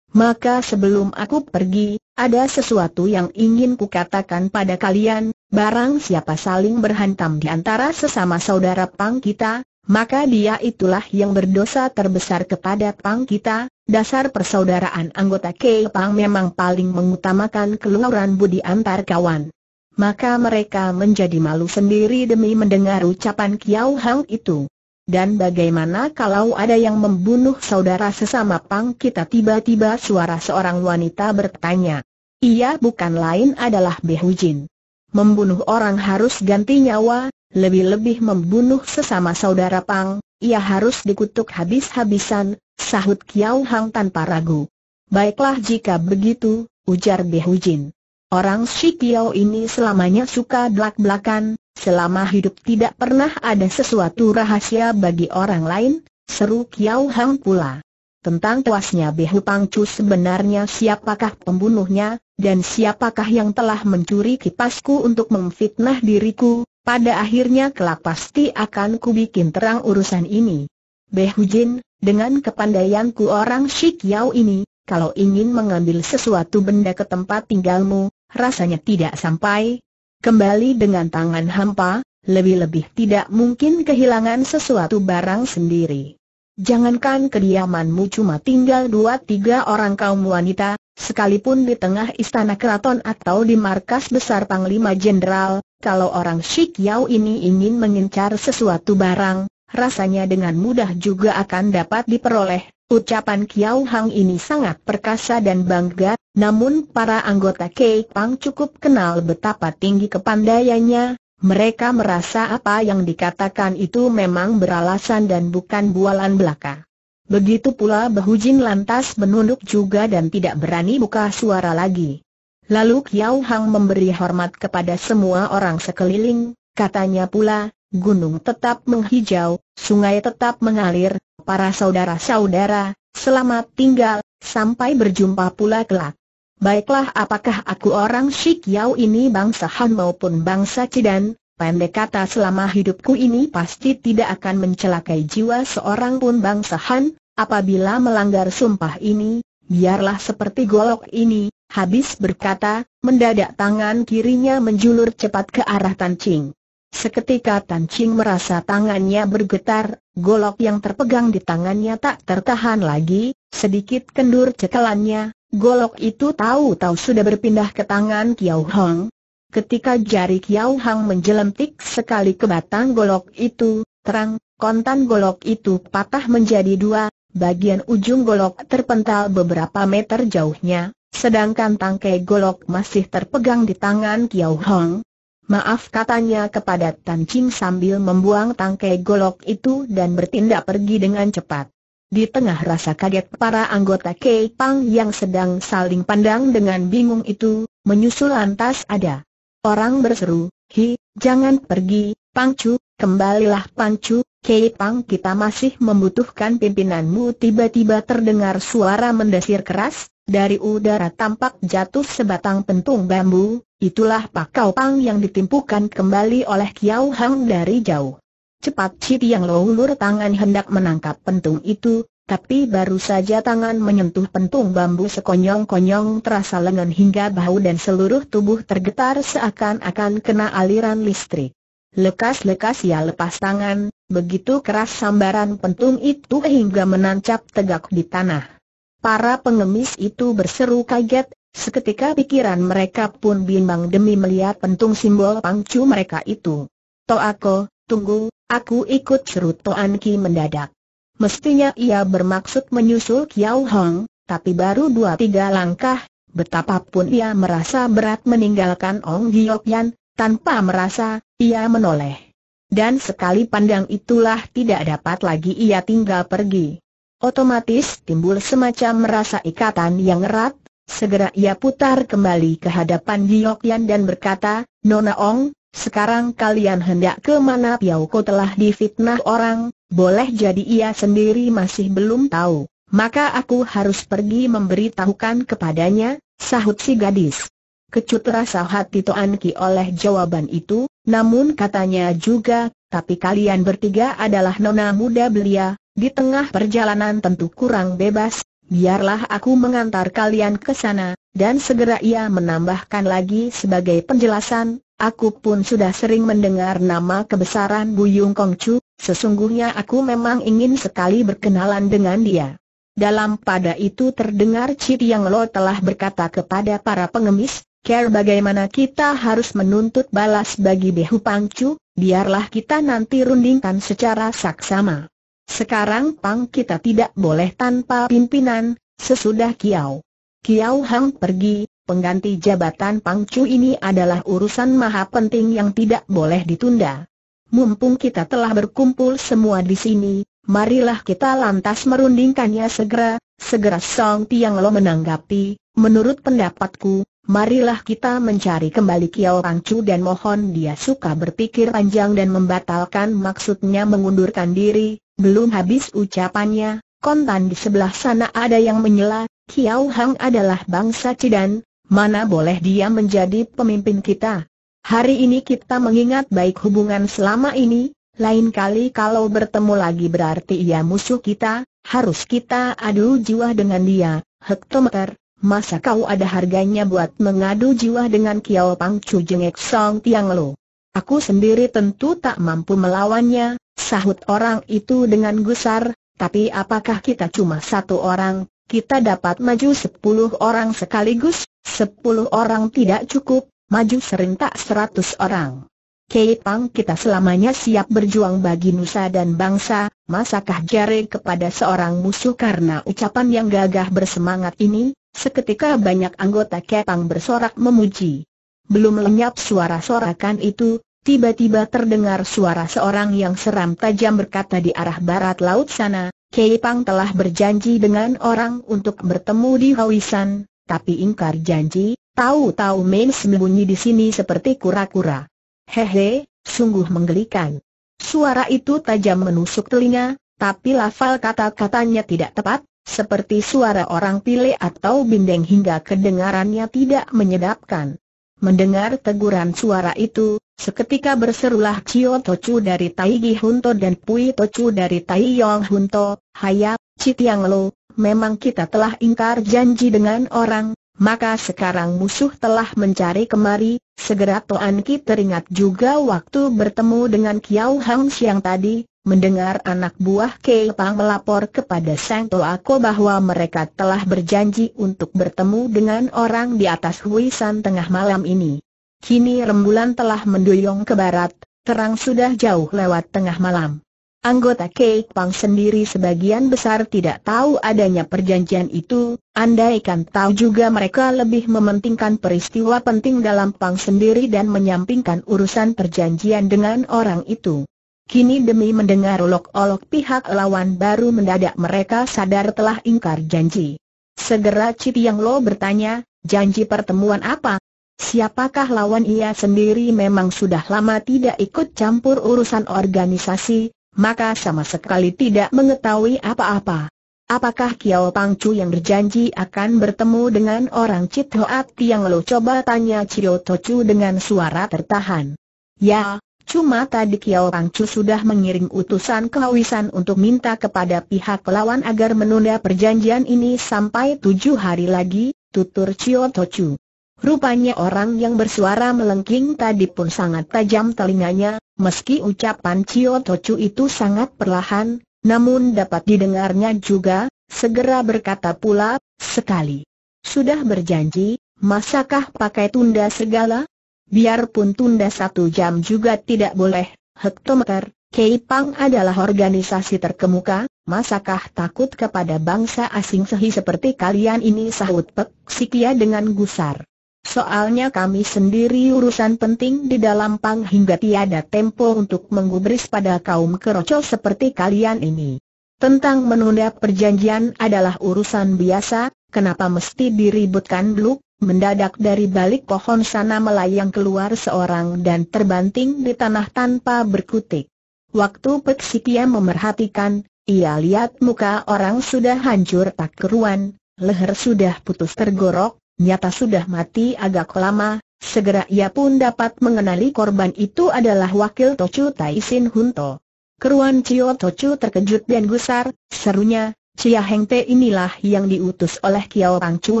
Maka sebelum aku pergi, ada sesuatu yang ingin kukatakan pada kalian, barang siapa saling berhantam di antara sesama saudara Pang kita, maka dia itulah yang berdosa terbesar kepada Pang kita, Dasar persaudaraan anggota Kepang memang paling mengutamakan keluaran budi antar kawan. Maka mereka menjadi malu sendiri demi mendengar ucapan Kiao Hang itu. Dan bagaimana kalau ada yang membunuh saudara sesama Pang kita tiba-tiba suara seorang wanita bertanya. Ia bukan lain adalah Behujin. Membunuh orang harus ganti nyawa, lebih-lebih membunuh sesama saudara Pang, ia harus dikutuk habis-habisan, sahut Kiao Hang tanpa ragu. Baiklah jika begitu, ujar Behujin. Orang si Kiao ini selamanya suka belak-belakan, selama hidup tidak pernah ada sesuatu rahasia bagi orang lain, seru Kiao Hang pula. Tentang tuasnya Behu Pangcu sebenarnya siapakah pembunuhnya, dan siapakah yang telah mencuri kipasku untuk memfitnah diriku, pada akhirnya kelak pasti akan kubikin terang urusan ini. Behujin, dengan kepandaianku orang Shikiao ini, kalau ingin mengambil sesuatu benda ke tempat tinggalmu, rasanya tidak sampai. Kembali dengan tangan hampa, lebih-lebih tidak mungkin kehilangan sesuatu barang sendiri. Jangankan kediamanmu cuma tinggal dua tiga orang kaum wanita, Sekalipun di tengah istana keraton atau di markas besar Panglima Jenderal, kalau orang Shik Yao ini ingin mengincar sesuatu barang, rasanya dengan mudah juga akan dapat diperoleh. Ucapan Kiao Hang ini sangat perkasa dan bangga, namun para anggota Kei Pang cukup kenal betapa tinggi kepandaiannya, mereka merasa apa yang dikatakan itu memang beralasan dan bukan bualan belaka. Begitu pula Behujin lantas menunduk juga dan tidak berani buka suara lagi. Lalu Kiao Hang memberi hormat kepada semua orang sekeliling, katanya pula, gunung tetap menghijau, sungai tetap mengalir, para saudara-saudara, selamat tinggal, sampai berjumpa pula kelak. Baiklah apakah aku orang Shikyao ini bangsa Han maupun bangsa Cidan, Pendek kata selama hidupku ini pasti tidak akan mencelakai jiwa seorang pun bangsa Han, apabila melanggar sumpah ini, biarlah seperti golok ini, habis berkata, mendadak tangan kirinya menjulur cepat ke arah Ching. Seketika Ching merasa tangannya bergetar, golok yang terpegang di tangannya tak tertahan lagi, sedikit kendur cekelannya, golok itu tahu-tahu sudah berpindah ke tangan Kiao Hong, Ketika jari Kiao Hang menjelentik sekali ke batang golok itu, terang, kontan golok itu patah menjadi dua, bagian ujung golok terpental beberapa meter jauhnya, sedangkan tangkai golok masih terpegang di tangan Kiao Hang. Maaf katanya kepada Tan Ching sambil membuang tangkai golok itu dan bertindak pergi dengan cepat. Di tengah rasa kaget para anggota Kei Pang yang sedang saling pandang dengan bingung itu, menyusul lantas ada Orang berseru, hi, jangan pergi, Pangcu, kembalilah Pangcu, Kei Pang kita masih membutuhkan pimpinanmu tiba-tiba terdengar suara mendesir keras, dari udara tampak jatuh sebatang pentung bambu, itulah Pak Kau Pang yang ditimpukan kembali oleh Kiao Hang dari jauh. Cepat Ci yang lulur tangan hendak menangkap pentung itu, tapi baru saja tangan menyentuh pentung bambu sekonyong-konyong terasa lengan hingga bahu dan seluruh tubuh tergetar seakan-akan kena aliran listrik. Lekas-lekas ia lepas tangan, begitu keras sambaran pentung itu hingga menancap tegak di tanah. Para pengemis itu berseru kaget, seketika pikiran mereka pun bimbang demi melihat pentung simbol pangcu mereka itu. Toako, tunggu, aku ikut seru Toanki mendadak. Mestinya ia bermaksud menyusul Kiao Hong, tapi baru dua tiga langkah, betapapun ia merasa berat meninggalkan Ong Giok Yan, tanpa merasa, ia menoleh. Dan sekali pandang itulah tidak dapat lagi ia tinggal pergi. Otomatis timbul semacam merasa ikatan yang erat, segera ia putar kembali ke hadapan Giok Yan dan berkata, Nona Ong, sekarang kalian hendak ke mana Piauko telah difitnah orang, boleh jadi ia sendiri masih belum tahu. Maka aku harus pergi memberitahukan kepadanya, sahut si gadis. Kecut rasa hati Toan oleh jawaban itu, namun katanya juga, tapi kalian bertiga adalah nona muda belia, di tengah perjalanan tentu kurang bebas, biarlah aku mengantar kalian ke sana, dan segera ia menambahkan lagi sebagai penjelasan, Aku pun sudah sering mendengar nama kebesaran Buyung Kongcu, sesungguhnya aku memang ingin sekali berkenalan dengan dia. Dalam pada itu terdengar Cik Yang Lo telah berkata kepada para pengemis, Care bagaimana kita harus menuntut balas bagi Behu Pangcu, biarlah kita nanti rundingkan secara saksama. Sekarang Pang kita tidak boleh tanpa pimpinan, sesudah Kiao. Kiao Hang pergi, pengganti jabatan Pangcu ini adalah urusan maha penting yang tidak boleh ditunda. Mumpung kita telah berkumpul semua di sini, marilah kita lantas merundingkannya segera, segera Song Tiang Lo menanggapi, menurut pendapatku, marilah kita mencari kembali Kiao Pangcu dan mohon dia suka berpikir panjang dan membatalkan maksudnya mengundurkan diri, belum habis ucapannya, kontan di sebelah sana ada yang menyela, Kiao Hang adalah bangsa Cidan, mana boleh dia menjadi pemimpin kita. Hari ini kita mengingat baik hubungan selama ini, lain kali kalau bertemu lagi berarti ia musuh kita, harus kita adu jiwa dengan dia, hektometer. Masa kau ada harganya buat mengadu jiwa dengan Kiao Pang Chu jengek Song Tiang Lo? Aku sendiri tentu tak mampu melawannya, sahut orang itu dengan gusar, tapi apakah kita cuma satu orang, kita dapat maju sepuluh orang sekaligus, sepuluh orang tidak cukup, maju serentak seratus orang. Kepang kita selamanya siap berjuang bagi nusa dan bangsa, masakah jari kepada seorang musuh karena ucapan yang gagah bersemangat ini, seketika banyak anggota Kepang bersorak memuji. Belum lenyap suara sorakan itu, tiba-tiba terdengar suara seorang yang seram tajam berkata di arah barat laut sana, Kepang telah berjanji dengan orang untuk bertemu di Hawisan, tapi ingkar janji, tahu-tahu Main sembunyi di sini seperti kura-kura. Hehe, sungguh menggelikan. Suara itu tajam menusuk telinga, tapi lafal kata-katanya tidak tepat, seperti suara orang pile atau bindeng hingga kedengarannya tidak menyedapkan. Mendengar teguran suara itu, seketika berserulah Cio Tocu dari Tai Hunto dan Pui Tocu dari Tai Hunto, Hayap, Citiang Lo, memang kita telah ingkar janji dengan orang, maka sekarang musuh telah mencari kemari, segera Toan Ki teringat juga waktu bertemu dengan Kiao Hang Siang tadi, mendengar anak buah Kei Pang melapor kepada Sang Toako bahwa mereka telah berjanji untuk bertemu dengan orang di atas Huisan tengah malam ini. Kini rembulan telah menduyung ke barat, terang sudah jauh lewat tengah malam. Anggota Kei Pang sendiri sebagian besar tidak tahu adanya perjanjian itu, andaikan tahu juga mereka lebih mementingkan peristiwa penting dalam Pang sendiri dan menyampingkan urusan perjanjian dengan orang itu. Kini demi mendengar olok-olok pihak lawan baru mendadak mereka sadar telah ingkar janji. Segera Cip Yang Lo bertanya, janji pertemuan apa? Siapakah lawan ia sendiri memang sudah lama tidak ikut campur urusan organisasi, maka sama sekali tidak mengetahui apa-apa. Apakah Kiao Pang Chu yang berjanji akan bertemu dengan orang Cit Hoat yang Lo coba tanya Cio Tochu dengan suara tertahan. Ya, Cuma tadi Kiao Pangcu sudah mengiring utusan kehawisan untuk minta kepada pihak lawan agar menunda perjanjian ini sampai tujuh hari lagi, tutur Cio Tochu. Rupanya orang yang bersuara melengking tadi pun sangat tajam telinganya, meski ucapan Cio Tochu itu sangat perlahan, namun dapat didengarnya juga, segera berkata pula, sekali. Sudah berjanji, masakah pakai tunda segala? biarpun tunda satu jam juga tidak boleh, hektometer, Keipang adalah organisasi terkemuka, masakah takut kepada bangsa asing sehi seperti kalian ini sahut Pek Sikia dengan gusar. Soalnya kami sendiri urusan penting di dalam pang hingga tiada tempo untuk menggubris pada kaum kerocol seperti kalian ini. Tentang menunda perjanjian adalah urusan biasa, kenapa mesti diributkan dulu? Mendadak dari balik pohon sana melayang keluar seorang dan terbanting di tanah tanpa berkutik. Waktu Peksipia memerhatikan, ia lihat muka orang sudah hancur tak keruan, leher sudah putus tergorok, nyata sudah mati agak lama, Segera ia pun dapat mengenali korban itu adalah wakil Tochu Taisin Hunto. Keruan Cio Tochu terkejut dan gusar, serunya, Cia Heng Te inilah yang diutus oleh Kiao Pang Chu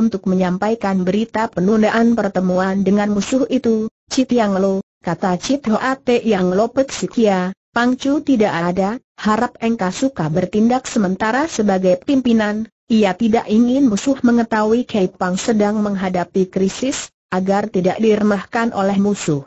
untuk menyampaikan berita penundaan pertemuan dengan musuh itu, Chit Yang Lo, kata Chit Hoa Te Yang Lo Pek Sikia, Pang Chu tidak ada, harap engkau suka bertindak sementara sebagai pimpinan, ia tidak ingin musuh mengetahui Kei Pang sedang menghadapi krisis, agar tidak diremahkan oleh musuh.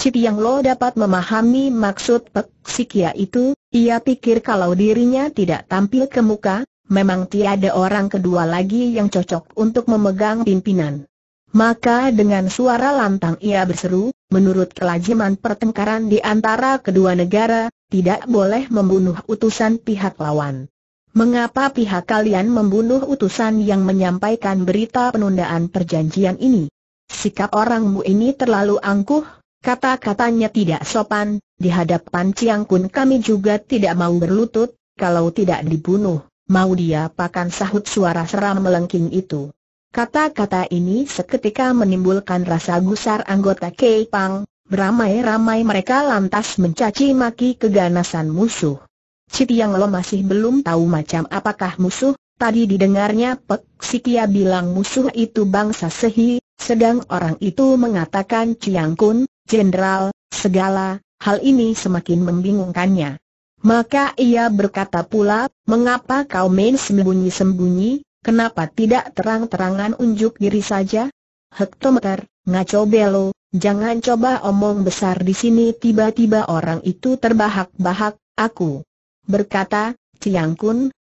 Cip Yang Lo dapat memahami maksud Pek Sikia itu, ia pikir kalau dirinya tidak tampil ke muka, memang tiada orang kedua lagi yang cocok untuk memegang pimpinan. Maka dengan suara lantang ia berseru, menurut kelajiman pertengkaran di antara kedua negara, tidak boleh membunuh utusan pihak lawan. Mengapa pihak kalian membunuh utusan yang menyampaikan berita penundaan perjanjian ini? Sikap orangmu ini terlalu angkuh, kata-katanya tidak sopan, di hadapan Ciang Kun kami juga tidak mau berlutut, kalau tidak dibunuh, Mau dia pakan sahut suara seram melengking itu. Kata-kata ini seketika menimbulkan rasa gusar anggota Kei Pang, beramai-ramai mereka lantas mencaci maki keganasan musuh. Cit yang lo masih belum tahu macam apakah musuh, tadi didengarnya Pek Sikia bilang musuh itu bangsa Sehi, sedang orang itu mengatakan Ciang Kun, Jenderal, segala, hal ini semakin membingungkannya. Maka ia berkata pula, mengapa kau main sembunyi-sembunyi, kenapa tidak terang-terangan unjuk diri saja? Hektometer, ngaco belo, jangan coba omong besar di sini tiba-tiba orang itu terbahak-bahak, aku berkata, Ciang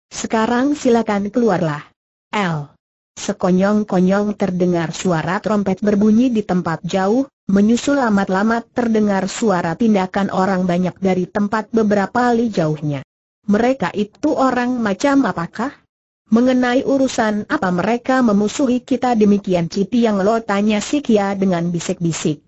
sekarang silakan keluarlah. L. Sekonyong-konyong terdengar suara trompet berbunyi di tempat jauh, menyusul amat-lamat terdengar suara tindakan orang banyak dari tempat beberapa li jauhnya. Mereka itu orang macam apakah? Mengenai urusan apa mereka memusuhi kita demikian Citi yang lo tanya Sikia dengan bisik-bisik.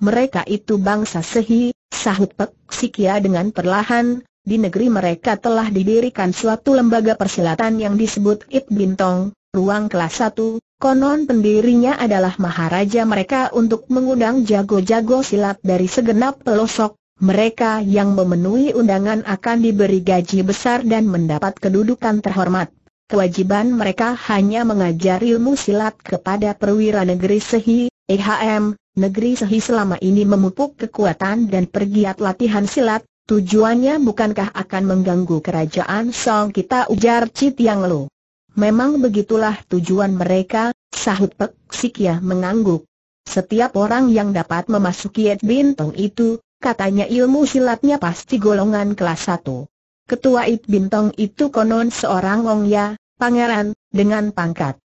Mereka itu bangsa Sehi, sahut Pek Sikia dengan perlahan, di negeri mereka telah didirikan suatu lembaga persilatan yang disebut It Bintong, ruang kelas 1, konon pendirinya adalah maharaja mereka untuk mengundang jago-jago silat dari segenap pelosok, mereka yang memenuhi undangan akan diberi gaji besar dan mendapat kedudukan terhormat. Kewajiban mereka hanya mengajar ilmu silat kepada perwira negeri Sehi, EHM, negeri Sehi selama ini memupuk kekuatan dan pergiat latihan silat, tujuannya bukankah akan mengganggu kerajaan Song kita ujar Cit Yang Lo. Memang begitulah tujuan mereka, sahut Pek Sikia mengangguk. Setiap orang yang dapat memasuki Ed Bintong itu, katanya ilmu silatnya pasti golongan kelas satu. Ketua Ed Bintong itu konon seorang ya, pangeran, dengan pangkat.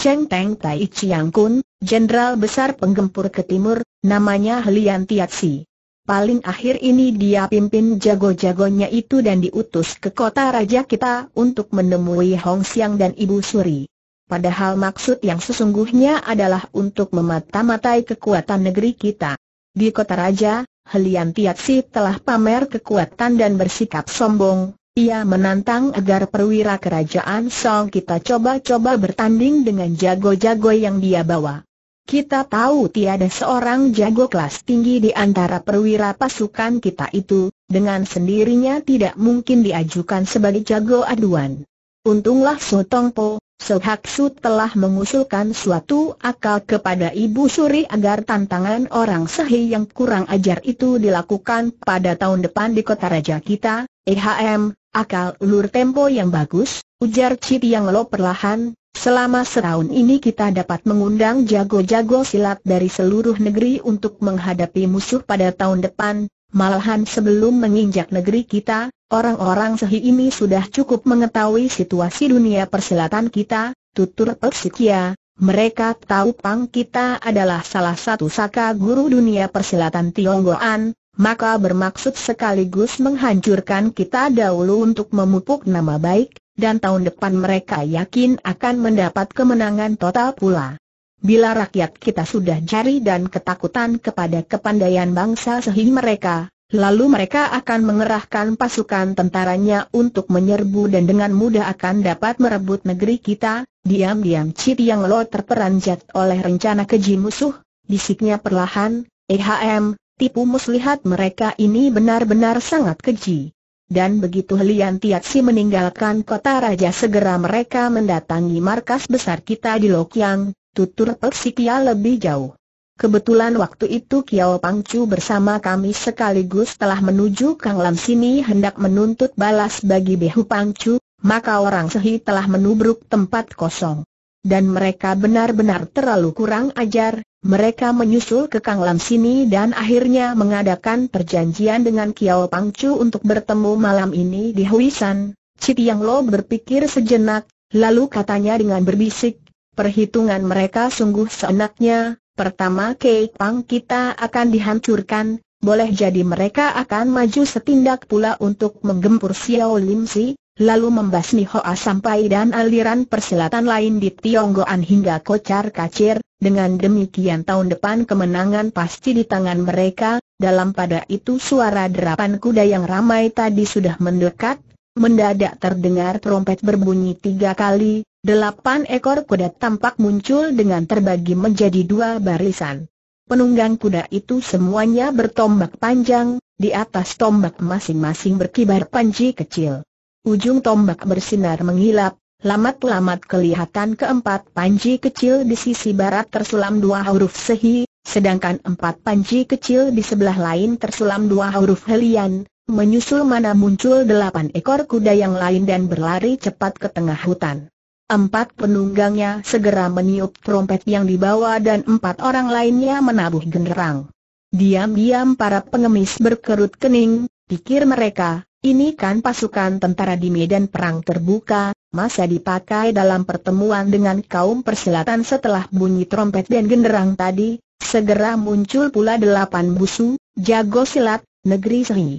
Cheng Teng Tai Chiang Kun, jenderal besar penggempur ke timur, namanya Helian Si. Paling akhir ini dia pimpin jago-jagonya itu dan diutus ke kota raja kita untuk menemui Hong Xiang dan Ibu Suri. Padahal maksud yang sesungguhnya adalah untuk memata-matai kekuatan negeri kita. Di kota raja, Helian telah pamer kekuatan dan bersikap sombong. Ia menantang agar perwira kerajaan Song kita coba-coba bertanding dengan jago-jago yang dia bawa kita tahu tiada seorang jago kelas tinggi di antara perwira pasukan kita itu, dengan sendirinya tidak mungkin diajukan sebagai jago aduan. Untunglah Sotongpo, Sohaksu telah mengusulkan suatu akal kepada Ibu Suri agar tantangan orang sahi yang kurang ajar itu dilakukan pada tahun depan di kota raja kita, EHM, akal ulur tempo yang bagus, ujar Citi yang lo perlahan, Selama setahun ini kita dapat mengundang jago-jago silat dari seluruh negeri untuk menghadapi musuh pada tahun depan, malahan sebelum menginjak negeri kita, orang-orang sehi ini sudah cukup mengetahui situasi dunia persilatan kita, tutur Persikia. Mereka tahu Pang kita adalah salah satu saka guru dunia persilatan Tionggoan, maka bermaksud sekaligus menghancurkan kita dahulu untuk memupuk nama baik, dan tahun depan mereka yakin akan mendapat kemenangan total pula. Bila rakyat kita sudah jari dan ketakutan kepada kepandaian bangsa sehing mereka, lalu mereka akan mengerahkan pasukan tentaranya untuk menyerbu dan dengan mudah akan dapat merebut negeri kita, diam-diam Cit Yang Lo terperanjat oleh rencana keji musuh, bisiknya perlahan, EHM, tipu muslihat mereka ini benar-benar sangat keji dan begitu Lian Tiatsi meninggalkan kota raja segera mereka mendatangi markas besar kita di Lokyang, tutur Persikia lebih jauh. Kebetulan waktu itu Kiao Pangcu bersama kami sekaligus telah menuju Kang Lam sini hendak menuntut balas bagi Behu Pangcu, maka orang Sehi telah menubruk tempat kosong. Dan mereka benar-benar terlalu kurang ajar, mereka menyusul ke Kang Lam sini dan akhirnya mengadakan perjanjian dengan Kiao Pang Chu untuk bertemu malam ini di Huisan. Citi Yang Lo berpikir sejenak, lalu katanya dengan berbisik, perhitungan mereka sungguh seenaknya, pertama Kek Pang kita akan dihancurkan, boleh jadi mereka akan maju setindak pula untuk menggempur Xiao Lim Si, lalu membasmi Hoa sampai dan aliran persilatan lain di Tionggoan hingga kocar kacir, dengan demikian tahun depan kemenangan pasti di tangan mereka, dalam pada itu suara derapan kuda yang ramai tadi sudah mendekat, mendadak terdengar trompet berbunyi tiga kali, delapan ekor kuda tampak muncul dengan terbagi menjadi dua barisan. Penunggang kuda itu semuanya bertombak panjang, di atas tombak masing-masing berkibar panji kecil. Ujung tombak bersinar mengilap, lamat-lamat kelihatan keempat panji kecil di sisi barat tersulam dua huruf sehi, sedangkan empat panji kecil di sebelah lain tersulam dua huruf helian, menyusul mana muncul delapan ekor kuda yang lain dan berlari cepat ke tengah hutan. Empat penunggangnya segera meniup trompet yang dibawa dan empat orang lainnya menabuh genderang. Diam-diam para pengemis berkerut kening, pikir mereka, ini kan pasukan tentara di medan perang terbuka, masa dipakai dalam pertemuan dengan kaum persilatan setelah bunyi trompet dan genderang tadi, segera muncul pula delapan busu, jago silat, negeri seri.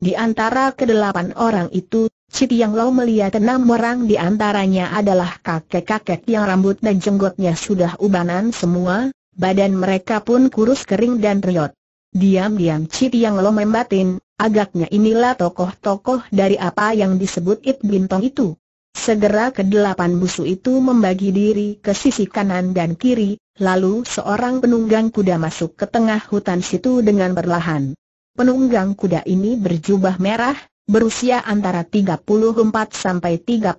Di antara kedelapan orang itu, Cip Yang Lau melihat enam orang di antaranya adalah kakek-kakek yang rambut dan jenggotnya sudah ubanan semua, badan mereka pun kurus kering dan riot. Diam-diam Cip Yang Lo membatin, Agaknya inilah tokoh-tokoh dari apa yang disebut It Bintong itu. Segera kedelapan busu itu membagi diri ke sisi kanan dan kiri, lalu seorang penunggang kuda masuk ke tengah hutan situ dengan perlahan. Penunggang kuda ini berjubah merah, berusia antara 34 sampai 35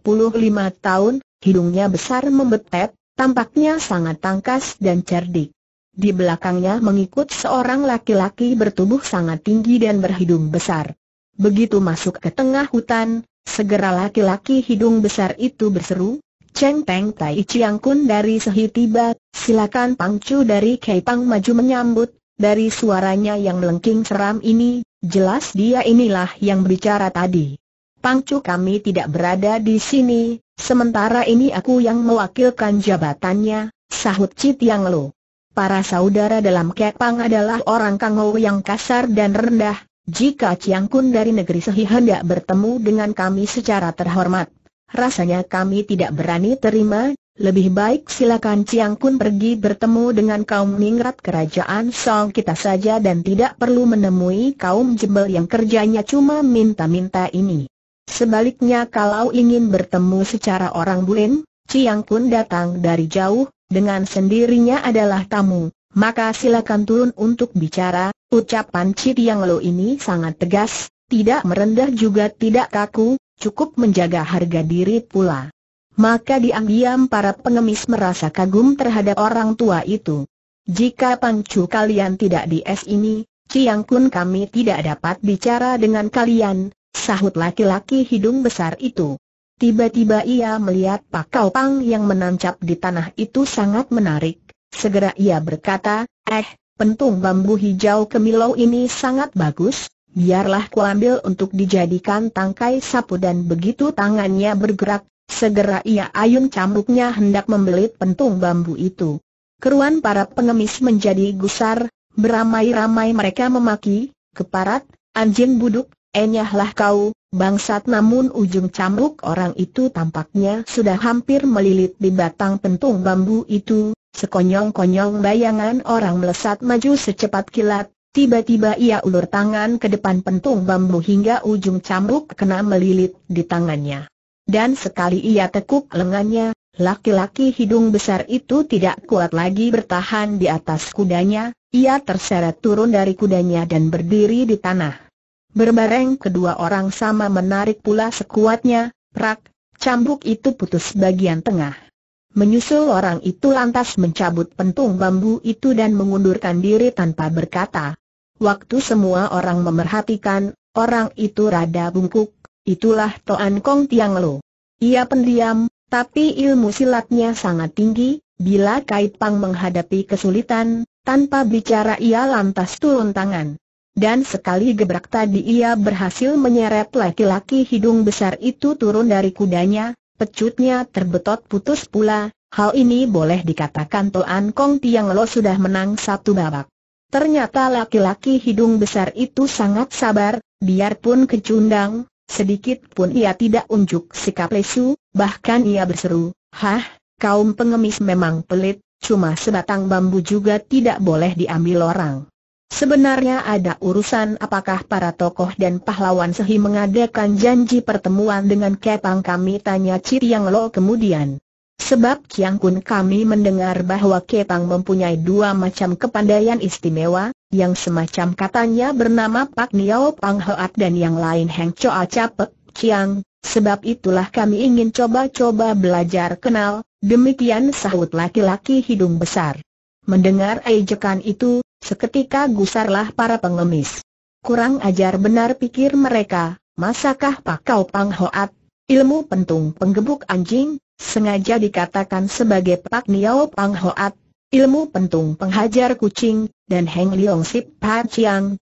tahun, hidungnya besar membetet, tampaknya sangat tangkas dan cerdik. Di belakangnya mengikut seorang laki-laki bertubuh sangat tinggi dan berhidung besar. Begitu masuk ke tengah hutan, segera laki-laki hidung besar itu berseru, Cheng Teng Tai Chiang Kun dari Sehi tiba, silakan Pang Chu dari Kei Pang maju menyambut, dari suaranya yang melengking seram ini, jelas dia inilah yang berbicara tadi. Pang Chu kami tidak berada di sini, sementara ini aku yang mewakilkan jabatannya, sahut Cit Yang Lo. Para saudara dalam Kepang adalah orang Kangou yang kasar dan rendah, jika Chiang Kun dari negeri Sehi hendak bertemu dengan kami secara terhormat, rasanya kami tidak berani terima, lebih baik silakan Chiang Kun pergi bertemu dengan kaum ningrat kerajaan Song kita saja dan tidak perlu menemui kaum jebel yang kerjanya cuma minta-minta ini. Sebaliknya kalau ingin bertemu secara orang Bulen, Chiang Kun datang dari jauh, dengan sendirinya adalah tamu, maka silakan turun untuk bicara, ucapan Pancit Yang Lo ini sangat tegas, tidak merendah juga tidak kaku, cukup menjaga harga diri pula. Maka diam-diam para pengemis merasa kagum terhadap orang tua itu. Jika pangcu kalian tidak di es ini, Ciang Kun kami tidak dapat bicara dengan kalian, sahut laki-laki hidung besar itu. Tiba-tiba ia melihat pakau pang yang menancap di tanah itu sangat menarik. Segera ia berkata, eh, pentung bambu hijau kemilau ini sangat bagus, biarlah kuambil untuk dijadikan tangkai sapu dan begitu tangannya bergerak, segera ia ayun cambuknya hendak membelit pentung bambu itu. Keruan para pengemis menjadi gusar, beramai-ramai mereka memaki, keparat, anjing buduk, Enyahlah kau, bangsat namun ujung cambuk orang itu tampaknya sudah hampir melilit di batang pentung bambu itu, sekonyong-konyong bayangan orang melesat maju secepat kilat, tiba-tiba ia ulur tangan ke depan pentung bambu hingga ujung cambuk kena melilit di tangannya. Dan sekali ia tekuk lengannya, laki-laki hidung besar itu tidak kuat lagi bertahan di atas kudanya, ia terseret turun dari kudanya dan berdiri di tanah. Berbareng kedua orang sama menarik pula sekuatnya, prak, cambuk itu putus bagian tengah. Menyusul orang itu lantas mencabut pentung bambu itu dan mengundurkan diri tanpa berkata. Waktu semua orang memerhatikan, orang itu rada bungkuk, itulah Toan Kong Tiang Lo. Ia pendiam, tapi ilmu silatnya sangat tinggi, bila Kait Pang menghadapi kesulitan, tanpa bicara ia lantas turun tangan. Dan sekali gebrak tadi ia berhasil menyeret laki-laki hidung besar itu turun dari kudanya, pecutnya terbetot putus pula, hal ini boleh dikatakan Toan Kong Tiang Lo sudah menang satu babak. Ternyata laki-laki hidung besar itu sangat sabar, biarpun kecundang, sedikit pun ia tidak unjuk sikap lesu, bahkan ia berseru, Hah, kaum pengemis memang pelit, cuma sebatang bambu juga tidak boleh diambil orang. Sebenarnya ada urusan apakah para tokoh dan pahlawan sehi mengadakan janji pertemuan dengan Kepang kami tanya Cik Yang Lo kemudian. Sebab Kiang Kun kami mendengar bahwa Kepang mempunyai dua macam kepandaian istimewa, yang semacam katanya bernama Pak Niao Pang Hoat dan yang lain Heng Choa Capek, Kiang, sebab itulah kami ingin coba-coba belajar kenal, demikian sahut laki-laki hidung besar. Mendengar ejekan itu, seketika gusarlah para pengemis. Kurang ajar benar pikir mereka, masakah pakau Hoat, ilmu pentung penggebuk anjing, sengaja dikatakan sebagai pak niao Hoat, ilmu pentung penghajar kucing, dan Heng liong Sip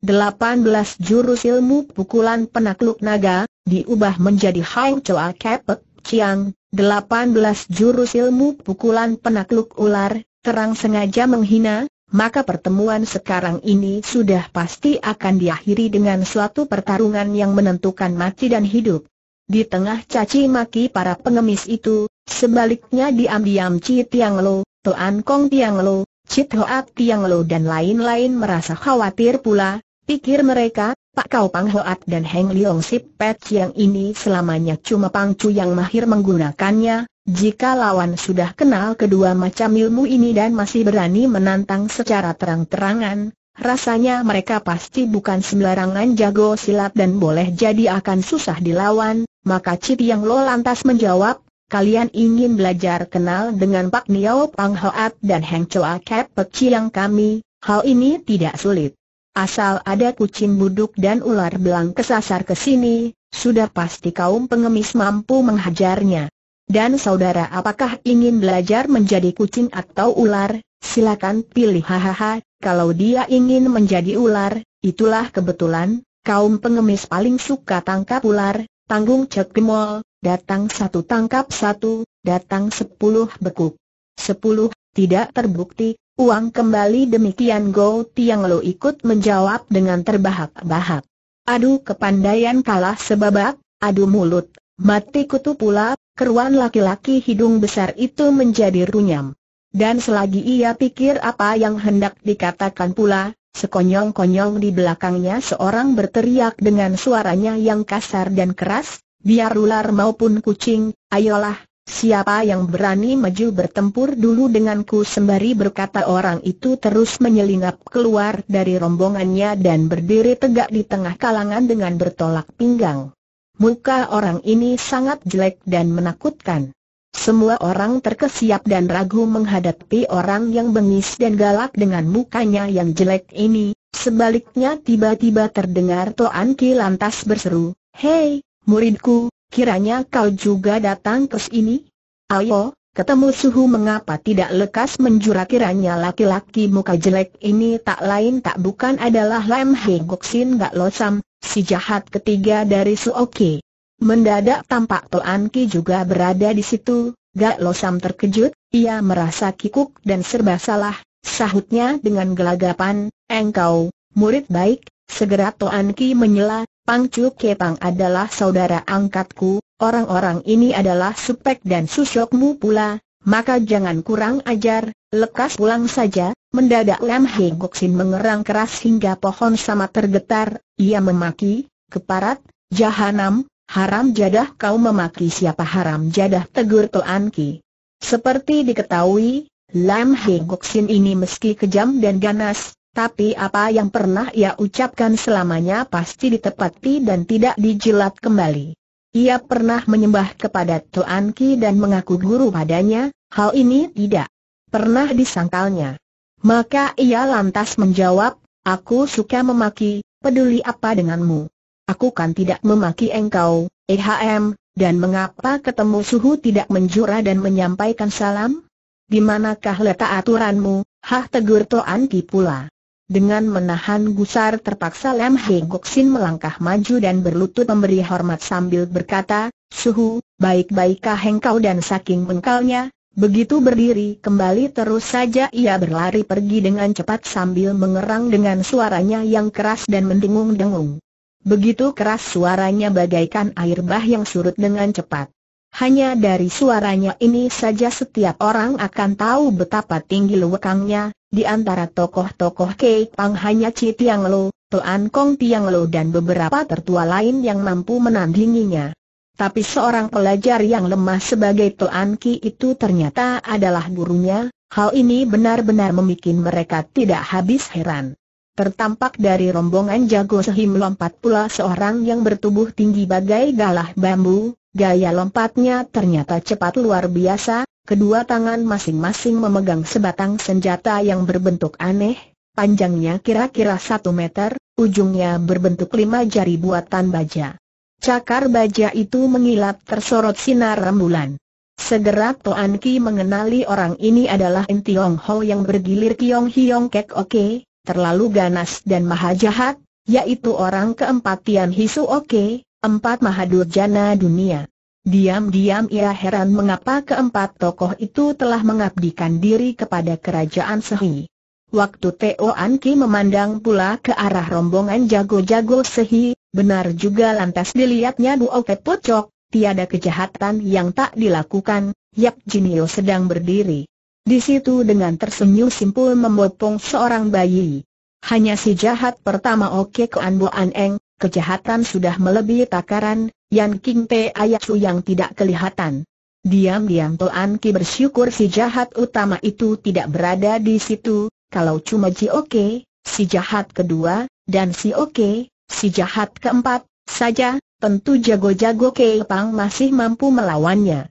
delapan 18 jurus ilmu pukulan penakluk naga, diubah menjadi Hang Choa Kepek Chiang, 18 jurus ilmu pukulan penakluk ular, terang sengaja menghina, maka pertemuan sekarang ini sudah pasti akan diakhiri dengan suatu pertarungan yang menentukan mati dan hidup. Di tengah caci maki para pengemis itu, sebaliknya diam-diam Chi Tiang Lo, Toan Kong Tiang Lo, Cit Hoat Tiang Lo dan lain-lain merasa khawatir pula, pikir mereka, Pak Kau Pang Hoat dan Heng Liang Sip Pet yang ini selamanya cuma Pang Chu yang mahir menggunakannya, jika lawan sudah kenal kedua macam ilmu ini dan masih berani menantang secara terang-terangan, rasanya mereka pasti bukan sembarangan jago silat dan boleh jadi akan susah dilawan, maka Cip Yang Lo lantas menjawab, kalian ingin belajar kenal dengan Pak Niao Pang Hoat dan Heng Choa Kep Yang kami, hal ini tidak sulit. Asal ada kucing buduk dan ular belang kesasar ke sini, sudah pasti kaum pengemis mampu menghajarnya. Dan saudara apakah ingin belajar menjadi kucing atau ular, silakan pilih hahaha, kalau dia ingin menjadi ular, itulah kebetulan, kaum pengemis paling suka tangkap ular, tanggung cek gemol, datang satu tangkap satu, datang sepuluh bekuk. Sepuluh, tidak terbukti, uang kembali demikian Go Tiang Lo ikut menjawab dengan terbahak-bahak. Aduh, kepandaian kalah sebabak, Aduh, mulut, mati kutu pula, keruan laki-laki hidung besar itu menjadi runyam. Dan selagi ia pikir apa yang hendak dikatakan pula, sekonyong-konyong di belakangnya seorang berteriak dengan suaranya yang kasar dan keras, biar ular maupun kucing, ayolah, siapa yang berani maju bertempur dulu denganku sembari berkata orang itu terus menyelinap keluar dari rombongannya dan berdiri tegak di tengah kalangan dengan bertolak pinggang. Muka orang ini sangat jelek dan menakutkan. Semua orang terkesiap dan ragu menghadapi orang yang bengis dan galak dengan mukanya yang jelek ini. Sebaliknya tiba-tiba terdengar Toan Ki lantas berseru, Hei, muridku, kiranya kau juga datang ke sini? Ayo, Ketemu suhu mengapa tidak lekas menjura kiranya laki-laki muka jelek ini tak lain tak bukan adalah Lam Hei Goksin Gak Losam, si jahat ketiga dari Su Oke. Mendadak tampak Toan Ki juga berada di situ, Gak Losam terkejut, ia merasa kikuk dan serba salah, sahutnya dengan gelagapan, engkau, murid baik, segera Toan Ki menyela, Pang Chu Kepang adalah saudara angkatku, Orang-orang ini adalah supek dan susokmu pula, maka jangan kurang ajar, lekas pulang saja. Mendadak Lam Heng Sin mengerang keras hingga pohon sama tergetar, ia memaki, keparat, jahanam, haram jadah kau memaki siapa haram jadah tegur Tuan Ki. Seperti diketahui, Lam Heng Sin ini meski kejam dan ganas, tapi apa yang pernah ia ucapkan selamanya pasti ditepati dan tidak dijilat kembali. Ia pernah menyembah kepada Tuan Ki dan mengaku guru padanya, hal ini tidak pernah disangkalnya. Maka ia lantas menjawab, aku suka memaki, peduli apa denganmu? Aku kan tidak memaki engkau, EHM, dan mengapa ketemu suhu tidak menjura dan menyampaikan salam? Di manakah letak aturanmu? Hah tegur Toan Ki pula. Dengan menahan gusar terpaksa Lam Heng Sin melangkah maju dan berlutut memberi hormat sambil berkata, Suhu, baik-baikkah engkau dan saking bengkalnya, begitu berdiri kembali terus saja ia berlari pergi dengan cepat sambil mengerang dengan suaranya yang keras dan mendengung-dengung. Begitu keras suaranya bagaikan air bah yang surut dengan cepat. Hanya dari suaranya ini saja setiap orang akan tahu betapa tinggi lewekangnya, di antara tokoh-tokoh Kei Pang hanya Chi Tiang Lo, Tuan Kong Tiang Lo dan beberapa tertua lain yang mampu menandinginya. Tapi seorang pelajar yang lemah sebagai Tuan Ki itu ternyata adalah gurunya, hal ini benar-benar membuat mereka tidak habis heran. Tertampak dari rombongan jago sehim lompat pula seorang yang bertubuh tinggi bagai galah bambu, Gaya lompatnya ternyata cepat luar biasa, kedua tangan masing-masing memegang sebatang senjata yang berbentuk aneh, panjangnya kira-kira satu meter, ujungnya berbentuk lima jari buatan baja. Cakar baja itu mengilap tersorot sinar rembulan. Segera Toan Ki mengenali orang ini adalah In Tiong Ho yang bergilir Kiong Hiong Kek Oke, terlalu ganas dan maha jahat, yaitu orang keempat Tian Hisu Oke, Empat Mahadurjana Dunia Diam-diam ia heran mengapa keempat tokoh itu telah mengabdikan diri kepada kerajaan Sehi. Waktu Teo Anki memandang pula ke arah rombongan jago-jago Sehi, benar juga lantas dilihatnya Duo Ket Pocok, tiada kejahatan yang tak dilakukan, Yap Jinio sedang berdiri. Di situ dengan tersenyum simpul membopong seorang bayi. Hanya si jahat pertama Oke Koan Boan Eng, Kejahatan sudah melebihi takaran, Yan King Ayah Su yang tidak kelihatan. Diam-diam Toan Ki bersyukur si jahat utama itu tidak berada di situ, kalau cuma Ji Oke, si jahat kedua, dan si Oke, si jahat keempat, saja, tentu jago-jago Pang masih mampu melawannya.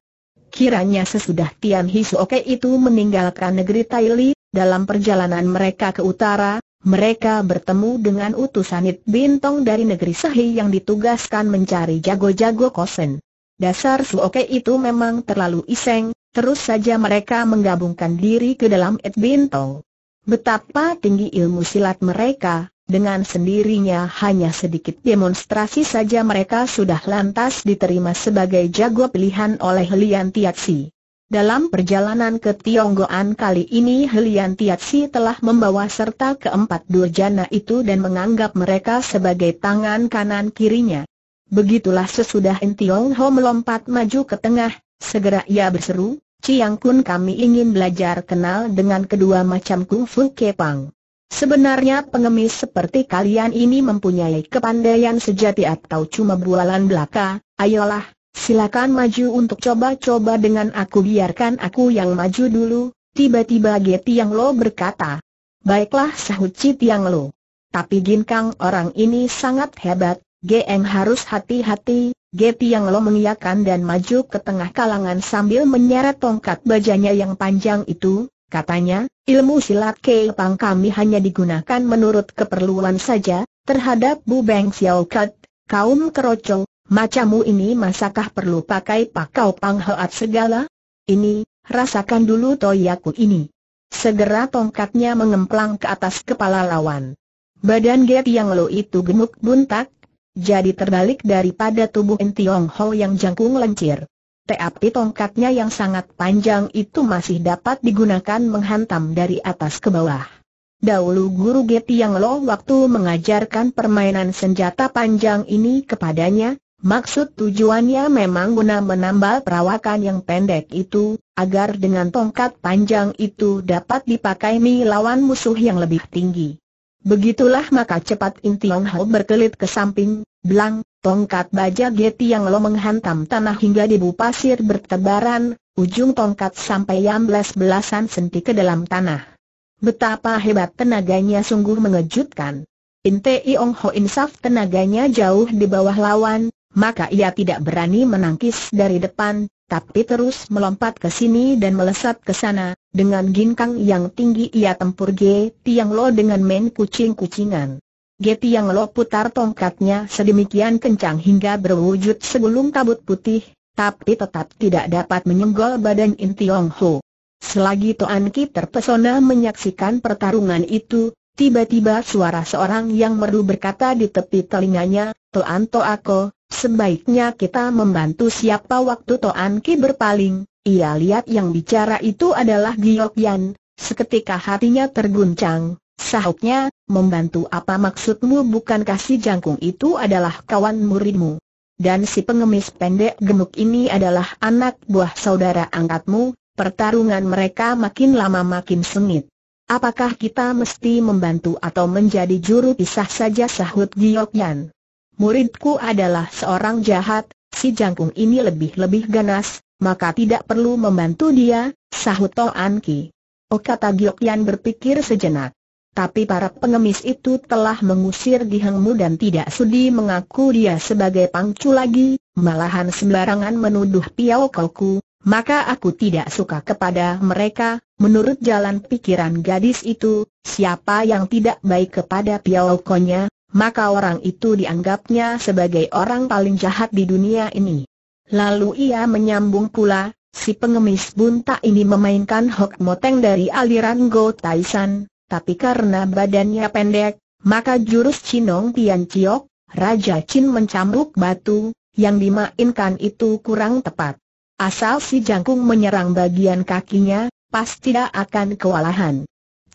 Kiranya sesudah Tian Hisoke itu meninggalkan negeri Taili, dalam perjalanan mereka ke utara, mereka bertemu dengan utusanit bintong dari negeri Sahi yang ditugaskan mencari jago-jago kosen. Dasar Suoke itu memang terlalu iseng, terus saja mereka menggabungkan diri ke dalam Et Bintong. Betapa tinggi ilmu silat mereka, dengan sendirinya hanya sedikit demonstrasi saja mereka sudah lantas diterima sebagai jago pilihan oleh Lian Tiaksi. Dalam perjalanan ke Tionggoan kali ini Helian Tiatsi telah membawa serta keempat durjana itu dan menganggap mereka sebagai tangan kanan kirinya. Begitulah sesudah Tiong Ho melompat maju ke tengah, segera ia berseru, Ciang Kun kami ingin belajar kenal dengan kedua macam kungfu kepang. Sebenarnya pengemis seperti kalian ini mempunyai kepandaian sejati atau cuma bualan belaka, ayolah, Silakan maju untuk coba-coba dengan aku biarkan aku yang maju dulu, tiba-tiba Geti Yang Lo berkata. Baiklah sahut Cit Yang Lo. Tapi Gin Kang orang ini sangat hebat, GM harus hati-hati, Geti Yang Lo mengiyakan dan maju ke tengah kalangan sambil menyeret tongkat bajanya yang panjang itu, Katanya, ilmu silat pang kami hanya digunakan menurut keperluan saja, terhadap Bu Beng Xiao Kat, kaum kerocok. Macamu ini masakah perlu pakai pakau panghoat segala? Ini, rasakan dulu toyaku ini. Segera tongkatnya mengemplang ke atas kepala lawan. Badan Get Yang Lo itu gemuk buntak, jadi terbalik daripada tubuh Entiong Ho yang jangkung lencir. Tapi tongkatnya yang sangat panjang itu masih dapat digunakan menghantam dari atas ke bawah. Dahulu guru Get Yang Lo waktu mengajarkan permainan senjata panjang ini kepadanya, Maksud tujuannya memang guna menambal perawakan yang pendek itu, agar dengan tongkat panjang itu dapat dipakai melawan musuh yang lebih tinggi. Begitulah maka cepat Tiong Ho berkelit ke samping, belang, tongkat baja Geti yang lo menghantam tanah hingga debu pasir bertebaran, ujung tongkat sampai yang belas belasan senti ke dalam tanah. Betapa hebat tenaganya sungguh mengejutkan. Inte Tiong Ho insaf tenaganya jauh di bawah lawan, maka ia tidak berani menangkis dari depan, tapi terus melompat ke sini dan melesat ke sana, dengan ginkang yang tinggi ia tempur Ge Tiang Lo dengan main kucing-kucingan. Ge Tiang Lo putar tongkatnya sedemikian kencang hingga berwujud segulung kabut putih, tapi tetap tidak dapat menyenggol badan In Tiong Ho. Selagi Toan Ki terpesona menyaksikan pertarungan itu, Tiba-tiba suara seorang yang merdu berkata di tepi telinganya, Toan Toako, Ako, sebaiknya kita membantu siapa waktu Toan Ki berpaling, ia lihat yang bicara itu adalah Giok Yan, seketika hatinya terguncang, sahutnya, membantu apa maksudmu bukan kasih jangkung itu adalah kawan muridmu? Dan si pengemis pendek gemuk ini adalah anak buah saudara angkatmu, pertarungan mereka makin lama makin sengit. Apakah kita mesti membantu atau menjadi juru pisah saja sahut Giyok Yan? Muridku adalah seorang jahat, si jangkung ini lebih-lebih ganas, maka tidak perlu membantu dia, sahut An Ki. Oh kata Giyok Yan berpikir sejenak. Tapi para pengemis itu telah mengusir Giheng dan tidak sudi mengaku dia sebagai pangcu lagi, malahan sembarangan menuduh Piao Kauku, maka aku tidak suka kepada mereka, menurut jalan pikiran gadis itu, siapa yang tidak baik kepada piaukonya, maka orang itu dianggapnya sebagai orang paling jahat di dunia ini. Lalu ia menyambung pula, si pengemis bunta ini memainkan Hok Moteng dari aliran Go Taishan, tapi karena badannya pendek, maka jurus Cinong Tian Chiok, Raja Chin mencambuk batu, yang dimainkan itu kurang tepat. Asal si jangkung menyerang bagian kakinya, pasti tidak akan kewalahan.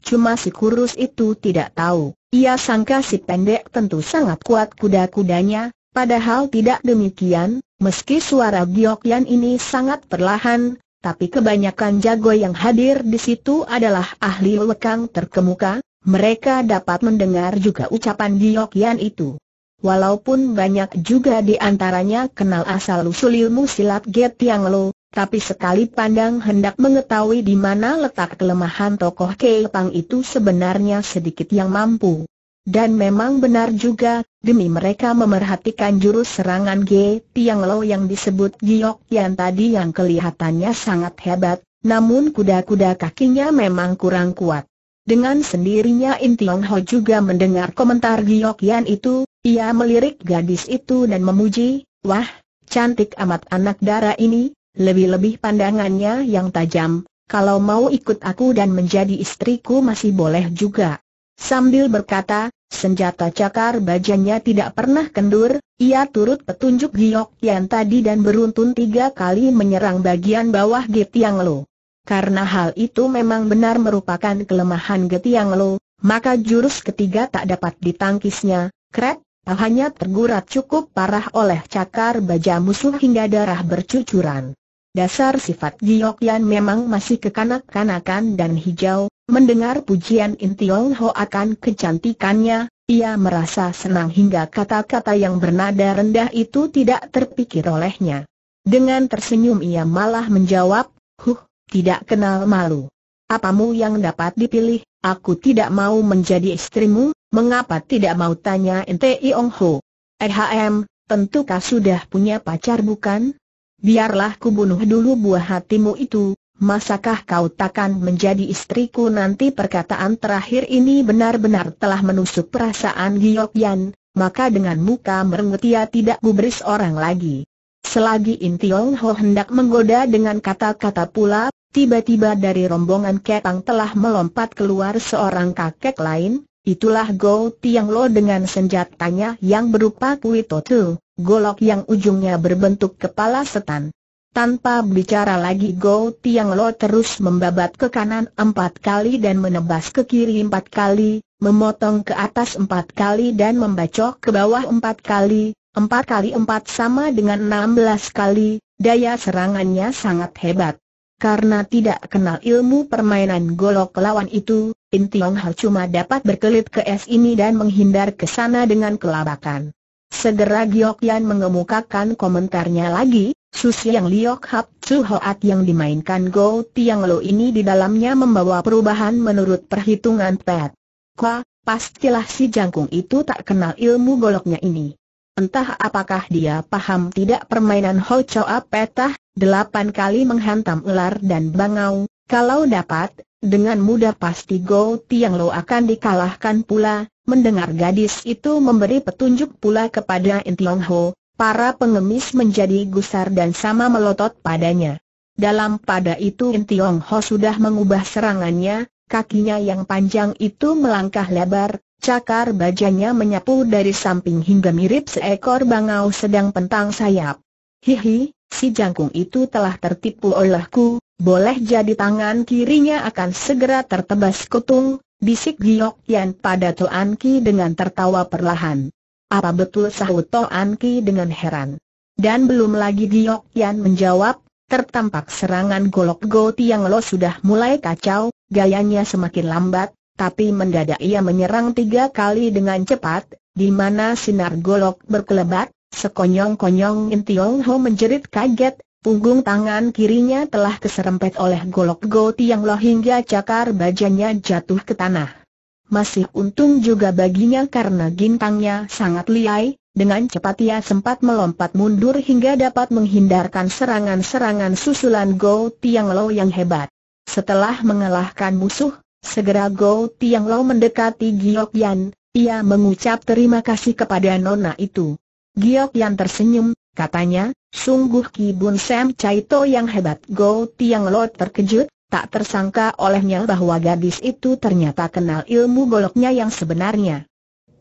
Cuma si kurus itu tidak tahu, ia sangka si pendek tentu sangat kuat kuda-kudanya, padahal tidak demikian, meski suara giokian ini sangat perlahan, tapi kebanyakan jago yang hadir di situ adalah ahli lekang terkemuka, mereka dapat mendengar juga ucapan giokian itu. Walaupun banyak juga di antaranya kenal asal-usul ilmu silat Get Tiang Lo, tapi sekali pandang hendak mengetahui di mana letak kelemahan tokoh Keipang itu sebenarnya sedikit yang mampu. Dan memang benar juga, demi mereka memerhatikan jurus serangan Ge Tiang Lo yang disebut Giok yang tadi yang kelihatannya sangat hebat, namun kuda-kuda kakinya memang kurang kuat. Dengan sendirinya In Tiong Ho juga mendengar komentar Giok Yan itu, ia melirik gadis itu dan memuji, wah, cantik amat anak dara ini, lebih-lebih pandangannya yang tajam, kalau mau ikut aku dan menjadi istriku masih boleh juga. Sambil berkata, senjata cakar bajanya tidak pernah kendur, ia turut petunjuk giok yang tadi dan beruntun tiga kali menyerang bagian bawah Getiang Lo. Karena hal itu memang benar merupakan kelemahan Getiang Lo, maka jurus ketiga tak dapat ditangkisnya, Kret, Pahanya tergurat cukup parah oleh cakar baja musuh hingga darah bercucuran. Dasar sifat Giok Yan memang masih kekanak-kanakan dan hijau, mendengar pujian Intiong Ho akan kecantikannya, ia merasa senang hingga kata-kata yang bernada rendah itu tidak terpikir olehnya. Dengan tersenyum ia malah menjawab, huh, tidak kenal malu. Apamu yang dapat dipilih, aku tidak mau menjadi istrimu, mengapa tidak mau tanya Ente Ong Ho? Ehm, tentu kau sudah punya pacar bukan? Biarlah ku bunuh dulu buah hatimu itu, masakah kau takkan menjadi istriku nanti perkataan terakhir ini benar-benar telah menusuk perasaan Giyok Yan, maka dengan muka merengut ia tidak gubris orang lagi. Selagi In Tiong Ho hendak menggoda dengan kata-kata pula, tiba-tiba dari rombongan Ketang telah melompat keluar seorang kakek lain, itulah Go Tiang Lo dengan senjatanya yang berupa kui totu, golok yang ujungnya berbentuk kepala setan. Tanpa bicara lagi Go Tiang Lo terus membabat ke kanan empat kali dan menebas ke kiri empat kali, memotong ke atas empat kali dan membacok ke bawah empat kali, 4 kali 4 sama dengan 16 kali, daya serangannya sangat hebat. Karena tidak kenal ilmu permainan golok lawan itu, In Tiong Hao cuma dapat berkelit ke es ini dan menghindar ke sana dengan kelabakan. Segera Giok Yan mengemukakan komentarnya lagi, Susi yang Liok Hap Chu Hoat yang dimainkan Go Tiang Lo ini di dalamnya membawa perubahan menurut perhitungan Pat. Kwa, pastilah si jangkung itu tak kenal ilmu goloknya ini. Entah apakah dia paham tidak permainan Ho Choa Petah, delapan kali menghantam ular dan bangau, kalau dapat, dengan mudah pasti Go Tiang Lo akan dikalahkan pula, mendengar gadis itu memberi petunjuk pula kepada Intiong Ho, para pengemis menjadi gusar dan sama melotot padanya. Dalam pada itu Intiong Ho sudah mengubah serangannya, kakinya yang panjang itu melangkah lebar, Cakar bajanya menyapu dari samping hingga mirip seekor bangau sedang pentang sayap. Hihi, si jangkung itu telah tertipu olehku, boleh jadi tangan kirinya akan segera tertebas kutung, bisik Giok Yan pada Toan Ki dengan tertawa perlahan. Apa betul sahut Toan Ki dengan heran. Dan belum lagi Giok Yan menjawab, tertampak serangan golok goti yang Lo sudah mulai kacau, gayanya semakin lambat, tapi mendadak ia menyerang tiga kali dengan cepat, di mana sinar golok berkelebat, sekonyong-konyong In Tiong Ho menjerit kaget, punggung tangan kirinya telah keserempet oleh golok Go Tiang Lo hingga cakar bajanya jatuh ke tanah. Masih untung juga baginya karena gintangnya sangat liai, dengan cepat ia sempat melompat mundur hingga dapat menghindarkan serangan-serangan susulan Go Tiang Lo yang hebat. Setelah mengalahkan musuh, Segera Go Tiang Lo mendekati Giok Yan, ia mengucap terima kasih kepada nona itu. Giok Yan tersenyum, katanya, sungguh Ki Bun Sam Chai To yang hebat. Go Tiang Lo terkejut, tak tersangka olehnya bahwa gadis itu ternyata kenal ilmu goloknya yang sebenarnya.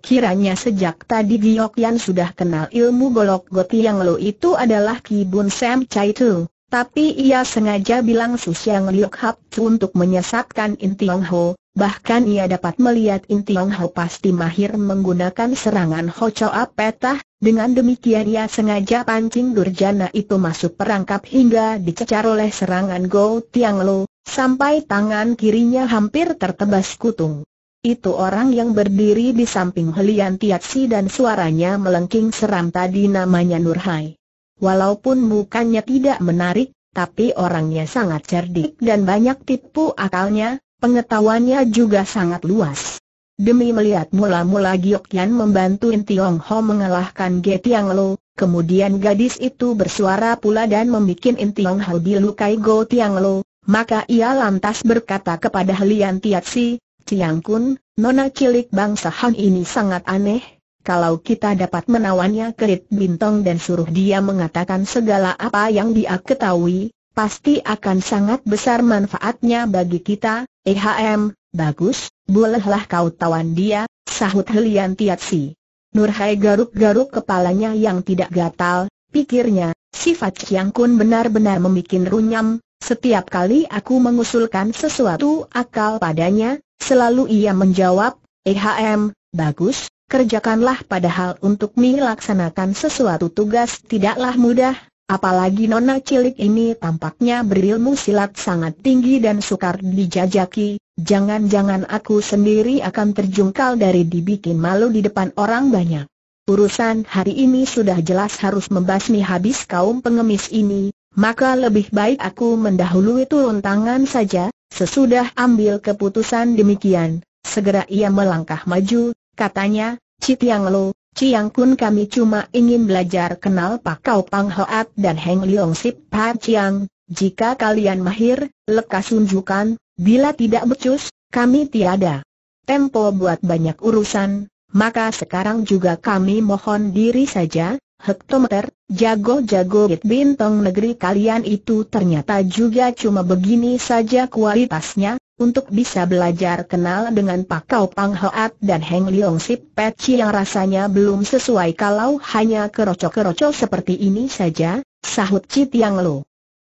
Kiranya sejak tadi Giok Yan sudah kenal ilmu golok Go Tiang lo itu adalah Ki Bun Sam Chai To. Tapi ia sengaja bilang Su yang Liuk Hap untuk menyesatkan In Tiong Ho, bahkan ia dapat melihat In Tiong Ho pasti mahir menggunakan serangan Ho Choa Petah, dengan demikian ia sengaja pancing Durjana itu masuk perangkap hingga dicecar oleh serangan Go Tiang Lo, sampai tangan kirinya hampir tertebas kutung. Itu orang yang berdiri di samping Helian Si dan suaranya melengking seram tadi namanya Nurhai. Walaupun mukanya tidak menarik, tapi orangnya sangat cerdik dan banyak tipu akalnya, pengetahuannya juga sangat luas. Demi melihat mula-mula Giokyan membantu Tiong Ho mengalahkan Ge Tiang Lo, kemudian gadis itu bersuara pula dan membuat Tiong Ho dilukai Go Tiang Lo, maka ia lantas berkata kepada Lian Si, Tiang Kun, nona cilik bangsa Han ini sangat aneh, kalau kita dapat menawannya ke bintang dan suruh dia mengatakan segala apa yang dia ketahui, pasti akan sangat besar manfaatnya bagi kita, EHM, bagus, bolehlah kau tawan dia, sahut Helian Tiatsi. Nurhai garuk-garuk kepalanya yang tidak gatal, pikirnya, sifat Chiang Kun benar-benar membuat runyam, setiap kali aku mengusulkan sesuatu akal padanya, selalu ia menjawab, EHM, bagus, kerjakanlah padahal untuk melaksanakan sesuatu tugas tidaklah mudah, apalagi nona cilik ini tampaknya berilmu silat sangat tinggi dan sukar dijajaki, jangan-jangan aku sendiri akan terjungkal dari dibikin malu di depan orang banyak. Urusan hari ini sudah jelas harus membasmi habis kaum pengemis ini, maka lebih baik aku mendahului turun tangan saja, sesudah ambil keputusan demikian. Segera ia melangkah maju, Katanya, Ci Tiang Lo, Ciang Kun kami cuma ingin belajar kenal Pak Kau Pang Hoat dan Heng Leong Sip Pa Ciang, Jika kalian mahir, lekas tunjukkan. bila tidak becus, kami tiada tempo buat banyak urusan, maka sekarang juga kami mohon diri saja, hektometer, jago-jago bintang negeri kalian itu ternyata juga cuma begini saja kualitasnya, untuk bisa belajar kenal dengan Pak Kau Pang Hoat dan Heng Liong Sip Peci yang rasanya belum sesuai kalau hanya keroco-keroco seperti ini saja, sahut Cit Yang Lo.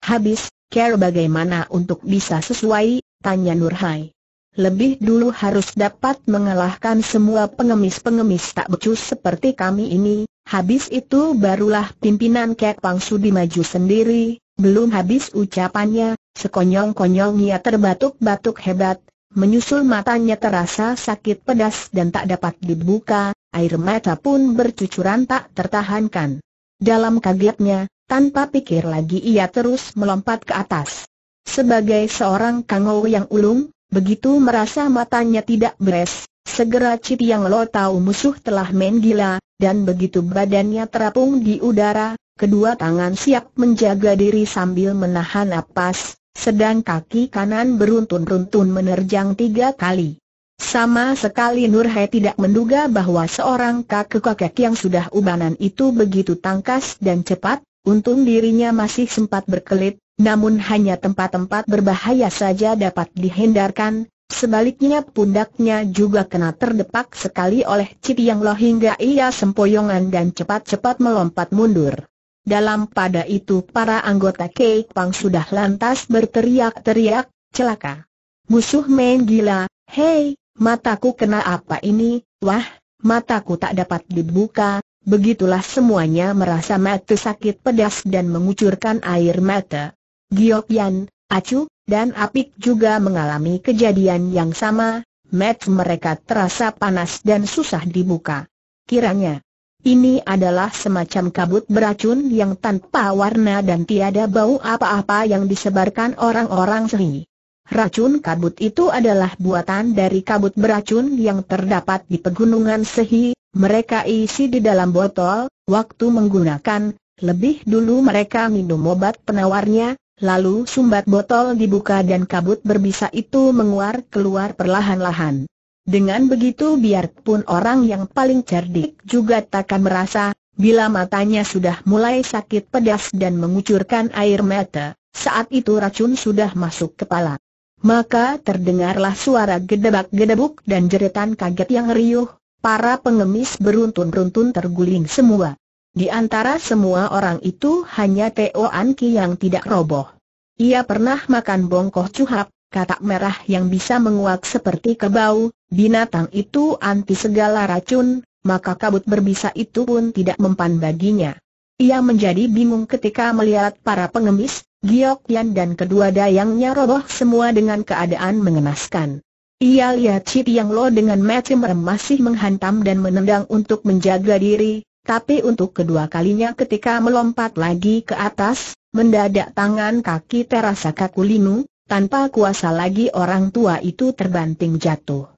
Habis, care bagaimana untuk bisa sesuai, tanya Nurhai. Lebih dulu harus dapat mengalahkan semua pengemis-pengemis tak becus seperti kami ini, habis itu barulah pimpinan Kek Pang Sudi maju sendiri, belum habis ucapannya, Sekonyong-konyong ia terbatuk-batuk hebat, menyusul matanya terasa sakit pedas dan tak dapat dibuka, air mata pun bercucuran tak tertahankan. Dalam kagetnya, tanpa pikir lagi ia terus melompat ke atas. Sebagai seorang kangau yang ulung, begitu merasa matanya tidak beres, segera Cip Yang Lo tahu musuh telah main gila, dan begitu badannya terapung di udara, kedua tangan siap menjaga diri sambil menahan napas, sedang kaki kanan beruntun-runtun menerjang tiga kali. Sama sekali Nur tidak menduga bahwa seorang kakek-kakek yang sudah ubanan itu begitu tangkas dan cepat, untung dirinya masih sempat berkelit, namun hanya tempat-tempat berbahaya saja dapat dihindarkan, sebaliknya pundaknya juga kena terdepak sekali oleh Cip Yang Lo hingga ia sempoyongan dan cepat-cepat melompat mundur. Dalam pada itu para anggota Kek Pang sudah lantas berteriak-teriak, celaka. Musuh main gila, hei, mataku kena apa ini, wah, mataku tak dapat dibuka, begitulah semuanya merasa mata sakit pedas dan mengucurkan air mata. Giokyan, Acu, dan Apik juga mengalami kejadian yang sama, mata mereka terasa panas dan susah dibuka. Kiranya, ini adalah semacam kabut beracun yang tanpa warna dan tiada bau apa-apa yang disebarkan orang-orang Sehi. Racun kabut itu adalah buatan dari kabut beracun yang terdapat di pegunungan Sehi, mereka isi di dalam botol, waktu menggunakan, lebih dulu mereka minum obat penawarnya, lalu sumbat botol dibuka dan kabut berbisa itu menguar keluar perlahan-lahan. Dengan begitu biarpun orang yang paling cerdik juga takkan merasa, bila matanya sudah mulai sakit pedas dan mengucurkan air mata, saat itu racun sudah masuk kepala. Maka terdengarlah suara gedebak-gedebuk dan jeritan kaget yang riuh, para pengemis beruntun beruntun terguling semua. Di antara semua orang itu hanya Teo Anki yang tidak roboh. Ia pernah makan bongkoh cuhap, katak merah yang bisa menguak seperti kebau, Binatang itu anti segala racun, maka kabut berbisa itu pun tidak mempan baginya. Ia menjadi bingung ketika melihat para pengemis, Giok Yan dan kedua dayangnya roboh semua dengan keadaan mengenaskan. Ia lihat si yang Lo dengan mati merem masih menghantam dan menendang untuk menjaga diri, tapi untuk kedua kalinya ketika melompat lagi ke atas, mendadak tangan kaki terasa kaku linu, tanpa kuasa lagi orang tua itu terbanting jatuh.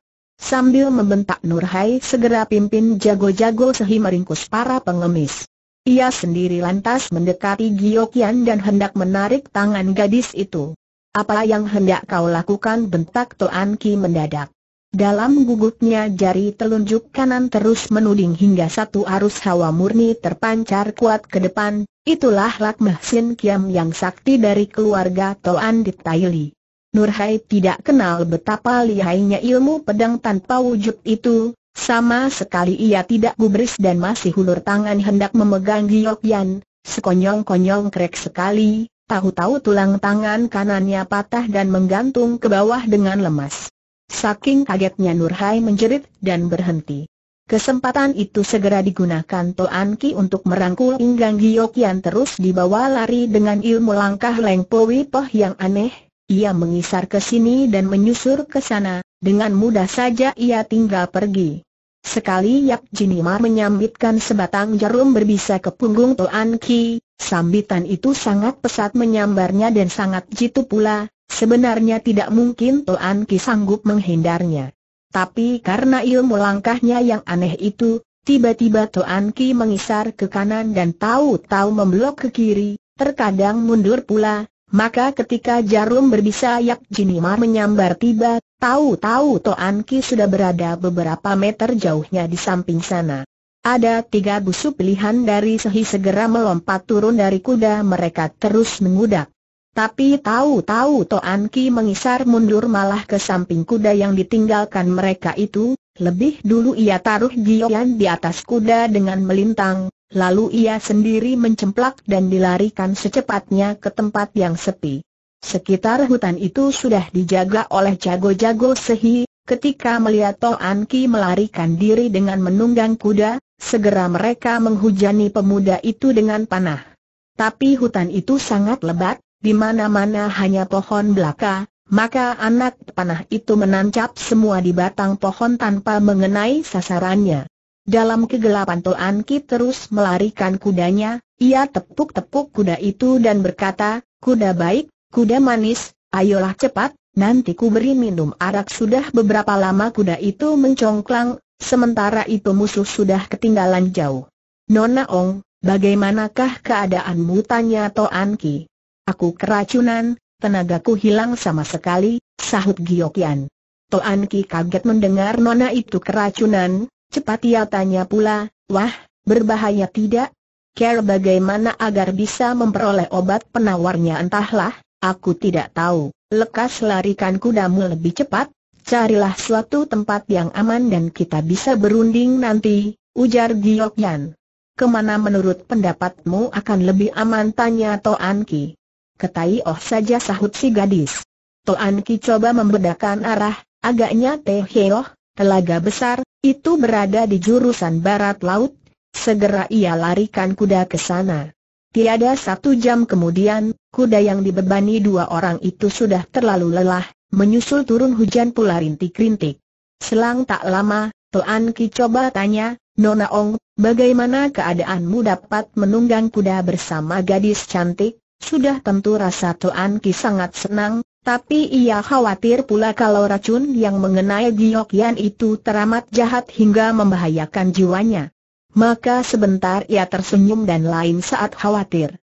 Sambil membentak Nurhai segera pimpin jago-jago sehi meringkus para pengemis. Ia sendiri lantas mendekati Giokian dan hendak menarik tangan gadis itu. Apa yang hendak kau lakukan bentak Toan Ki mendadak. Dalam gugupnya jari telunjuk kanan terus menuding hingga satu arus hawa murni terpancar kuat ke depan, itulah Lakmah Sin Kiam yang sakti dari keluarga Toan Ditaili. Nurhai tidak kenal betapa lihainya ilmu pedang tanpa wujud itu, sama sekali ia tidak gubris dan masih hulur tangan hendak memegang Giyokyan, sekonyong-konyong krek sekali, tahu-tahu tulang tangan kanannya patah dan menggantung ke bawah dengan lemas. Saking kagetnya Nurhai menjerit dan berhenti. Kesempatan itu segera digunakan Toan Ki untuk merangkul pinggang Giokyan terus dibawa lari dengan ilmu langkah Leng Powi yang aneh, ia mengisar ke sini dan menyusur ke sana, dengan mudah saja ia tinggal pergi. Sekali Yap Jinima menyambitkan sebatang jarum berbisa ke punggung Toan Ki, sambitan itu sangat pesat menyambarnya dan sangat jitu pula, sebenarnya tidak mungkin Toan Ki sanggup menghindarnya. Tapi karena ilmu langkahnya yang aneh itu, tiba-tiba Toan Ki mengisar ke kanan dan tahu-tahu memblok ke kiri, terkadang mundur pula, maka ketika jarum berbisa Yak Jinimar menyambar tiba, tahu-tahu Toan Ki sudah berada beberapa meter jauhnya di samping sana. Ada tiga busuk pilihan dari Sehi segera melompat turun dari kuda mereka terus mengudak. Tapi tahu-tahu Toan Ki mengisar mundur malah ke samping kuda yang ditinggalkan mereka itu, lebih dulu ia taruh Jian di atas kuda dengan melintang, Lalu ia sendiri mencemplak dan dilarikan secepatnya ke tempat yang sepi. Sekitar hutan itu sudah dijaga oleh jago-jago sehi, ketika melihat Toan Ki melarikan diri dengan menunggang kuda, segera mereka menghujani pemuda itu dengan panah. Tapi hutan itu sangat lebat, di mana-mana hanya pohon belaka, maka anak panah itu menancap semua di batang pohon tanpa mengenai sasarannya. Dalam kegelapan Toan Ki terus melarikan kudanya, ia tepuk-tepuk kuda itu dan berkata, kuda baik, kuda manis, ayolah cepat, nanti ku beri minum arak Sudah beberapa lama kuda itu mencongklang, sementara itu musuh sudah ketinggalan jauh. Nona Ong, bagaimanakah keadaanmu tanya Toan Ki? Aku keracunan, tenagaku hilang sama sekali, sahut Giokian. Toan Ki kaget mendengar Nona itu keracunan, Cepat ia tanya pula, wah, berbahaya tidak? Care bagaimana agar bisa memperoleh obat penawarnya entahlah, aku tidak tahu. Lekas larikan kudamu lebih cepat, carilah suatu tempat yang aman dan kita bisa berunding nanti, ujar Giok Yan. Kemana menurut pendapatmu akan lebih aman tanya Toan Ki. Ketai oh saja sahut si gadis. Toan Ki coba membedakan arah, agaknya Teh Heo, telaga besar, itu berada di jurusan barat laut, segera ia larikan kuda ke sana. Tiada satu jam kemudian, kuda yang dibebani dua orang itu sudah terlalu lelah, menyusul turun hujan pula rintik-rintik. Selang tak lama, Tuan Ki coba tanya, Nona Ong, bagaimana keadaanmu dapat menunggang kuda bersama gadis cantik? Sudah tentu rasa Tuan Ki sangat senang, tapi ia khawatir pula kalau racun yang mengenai Giok Yan itu teramat jahat hingga membahayakan jiwanya. Maka sebentar ia tersenyum dan lain saat khawatir.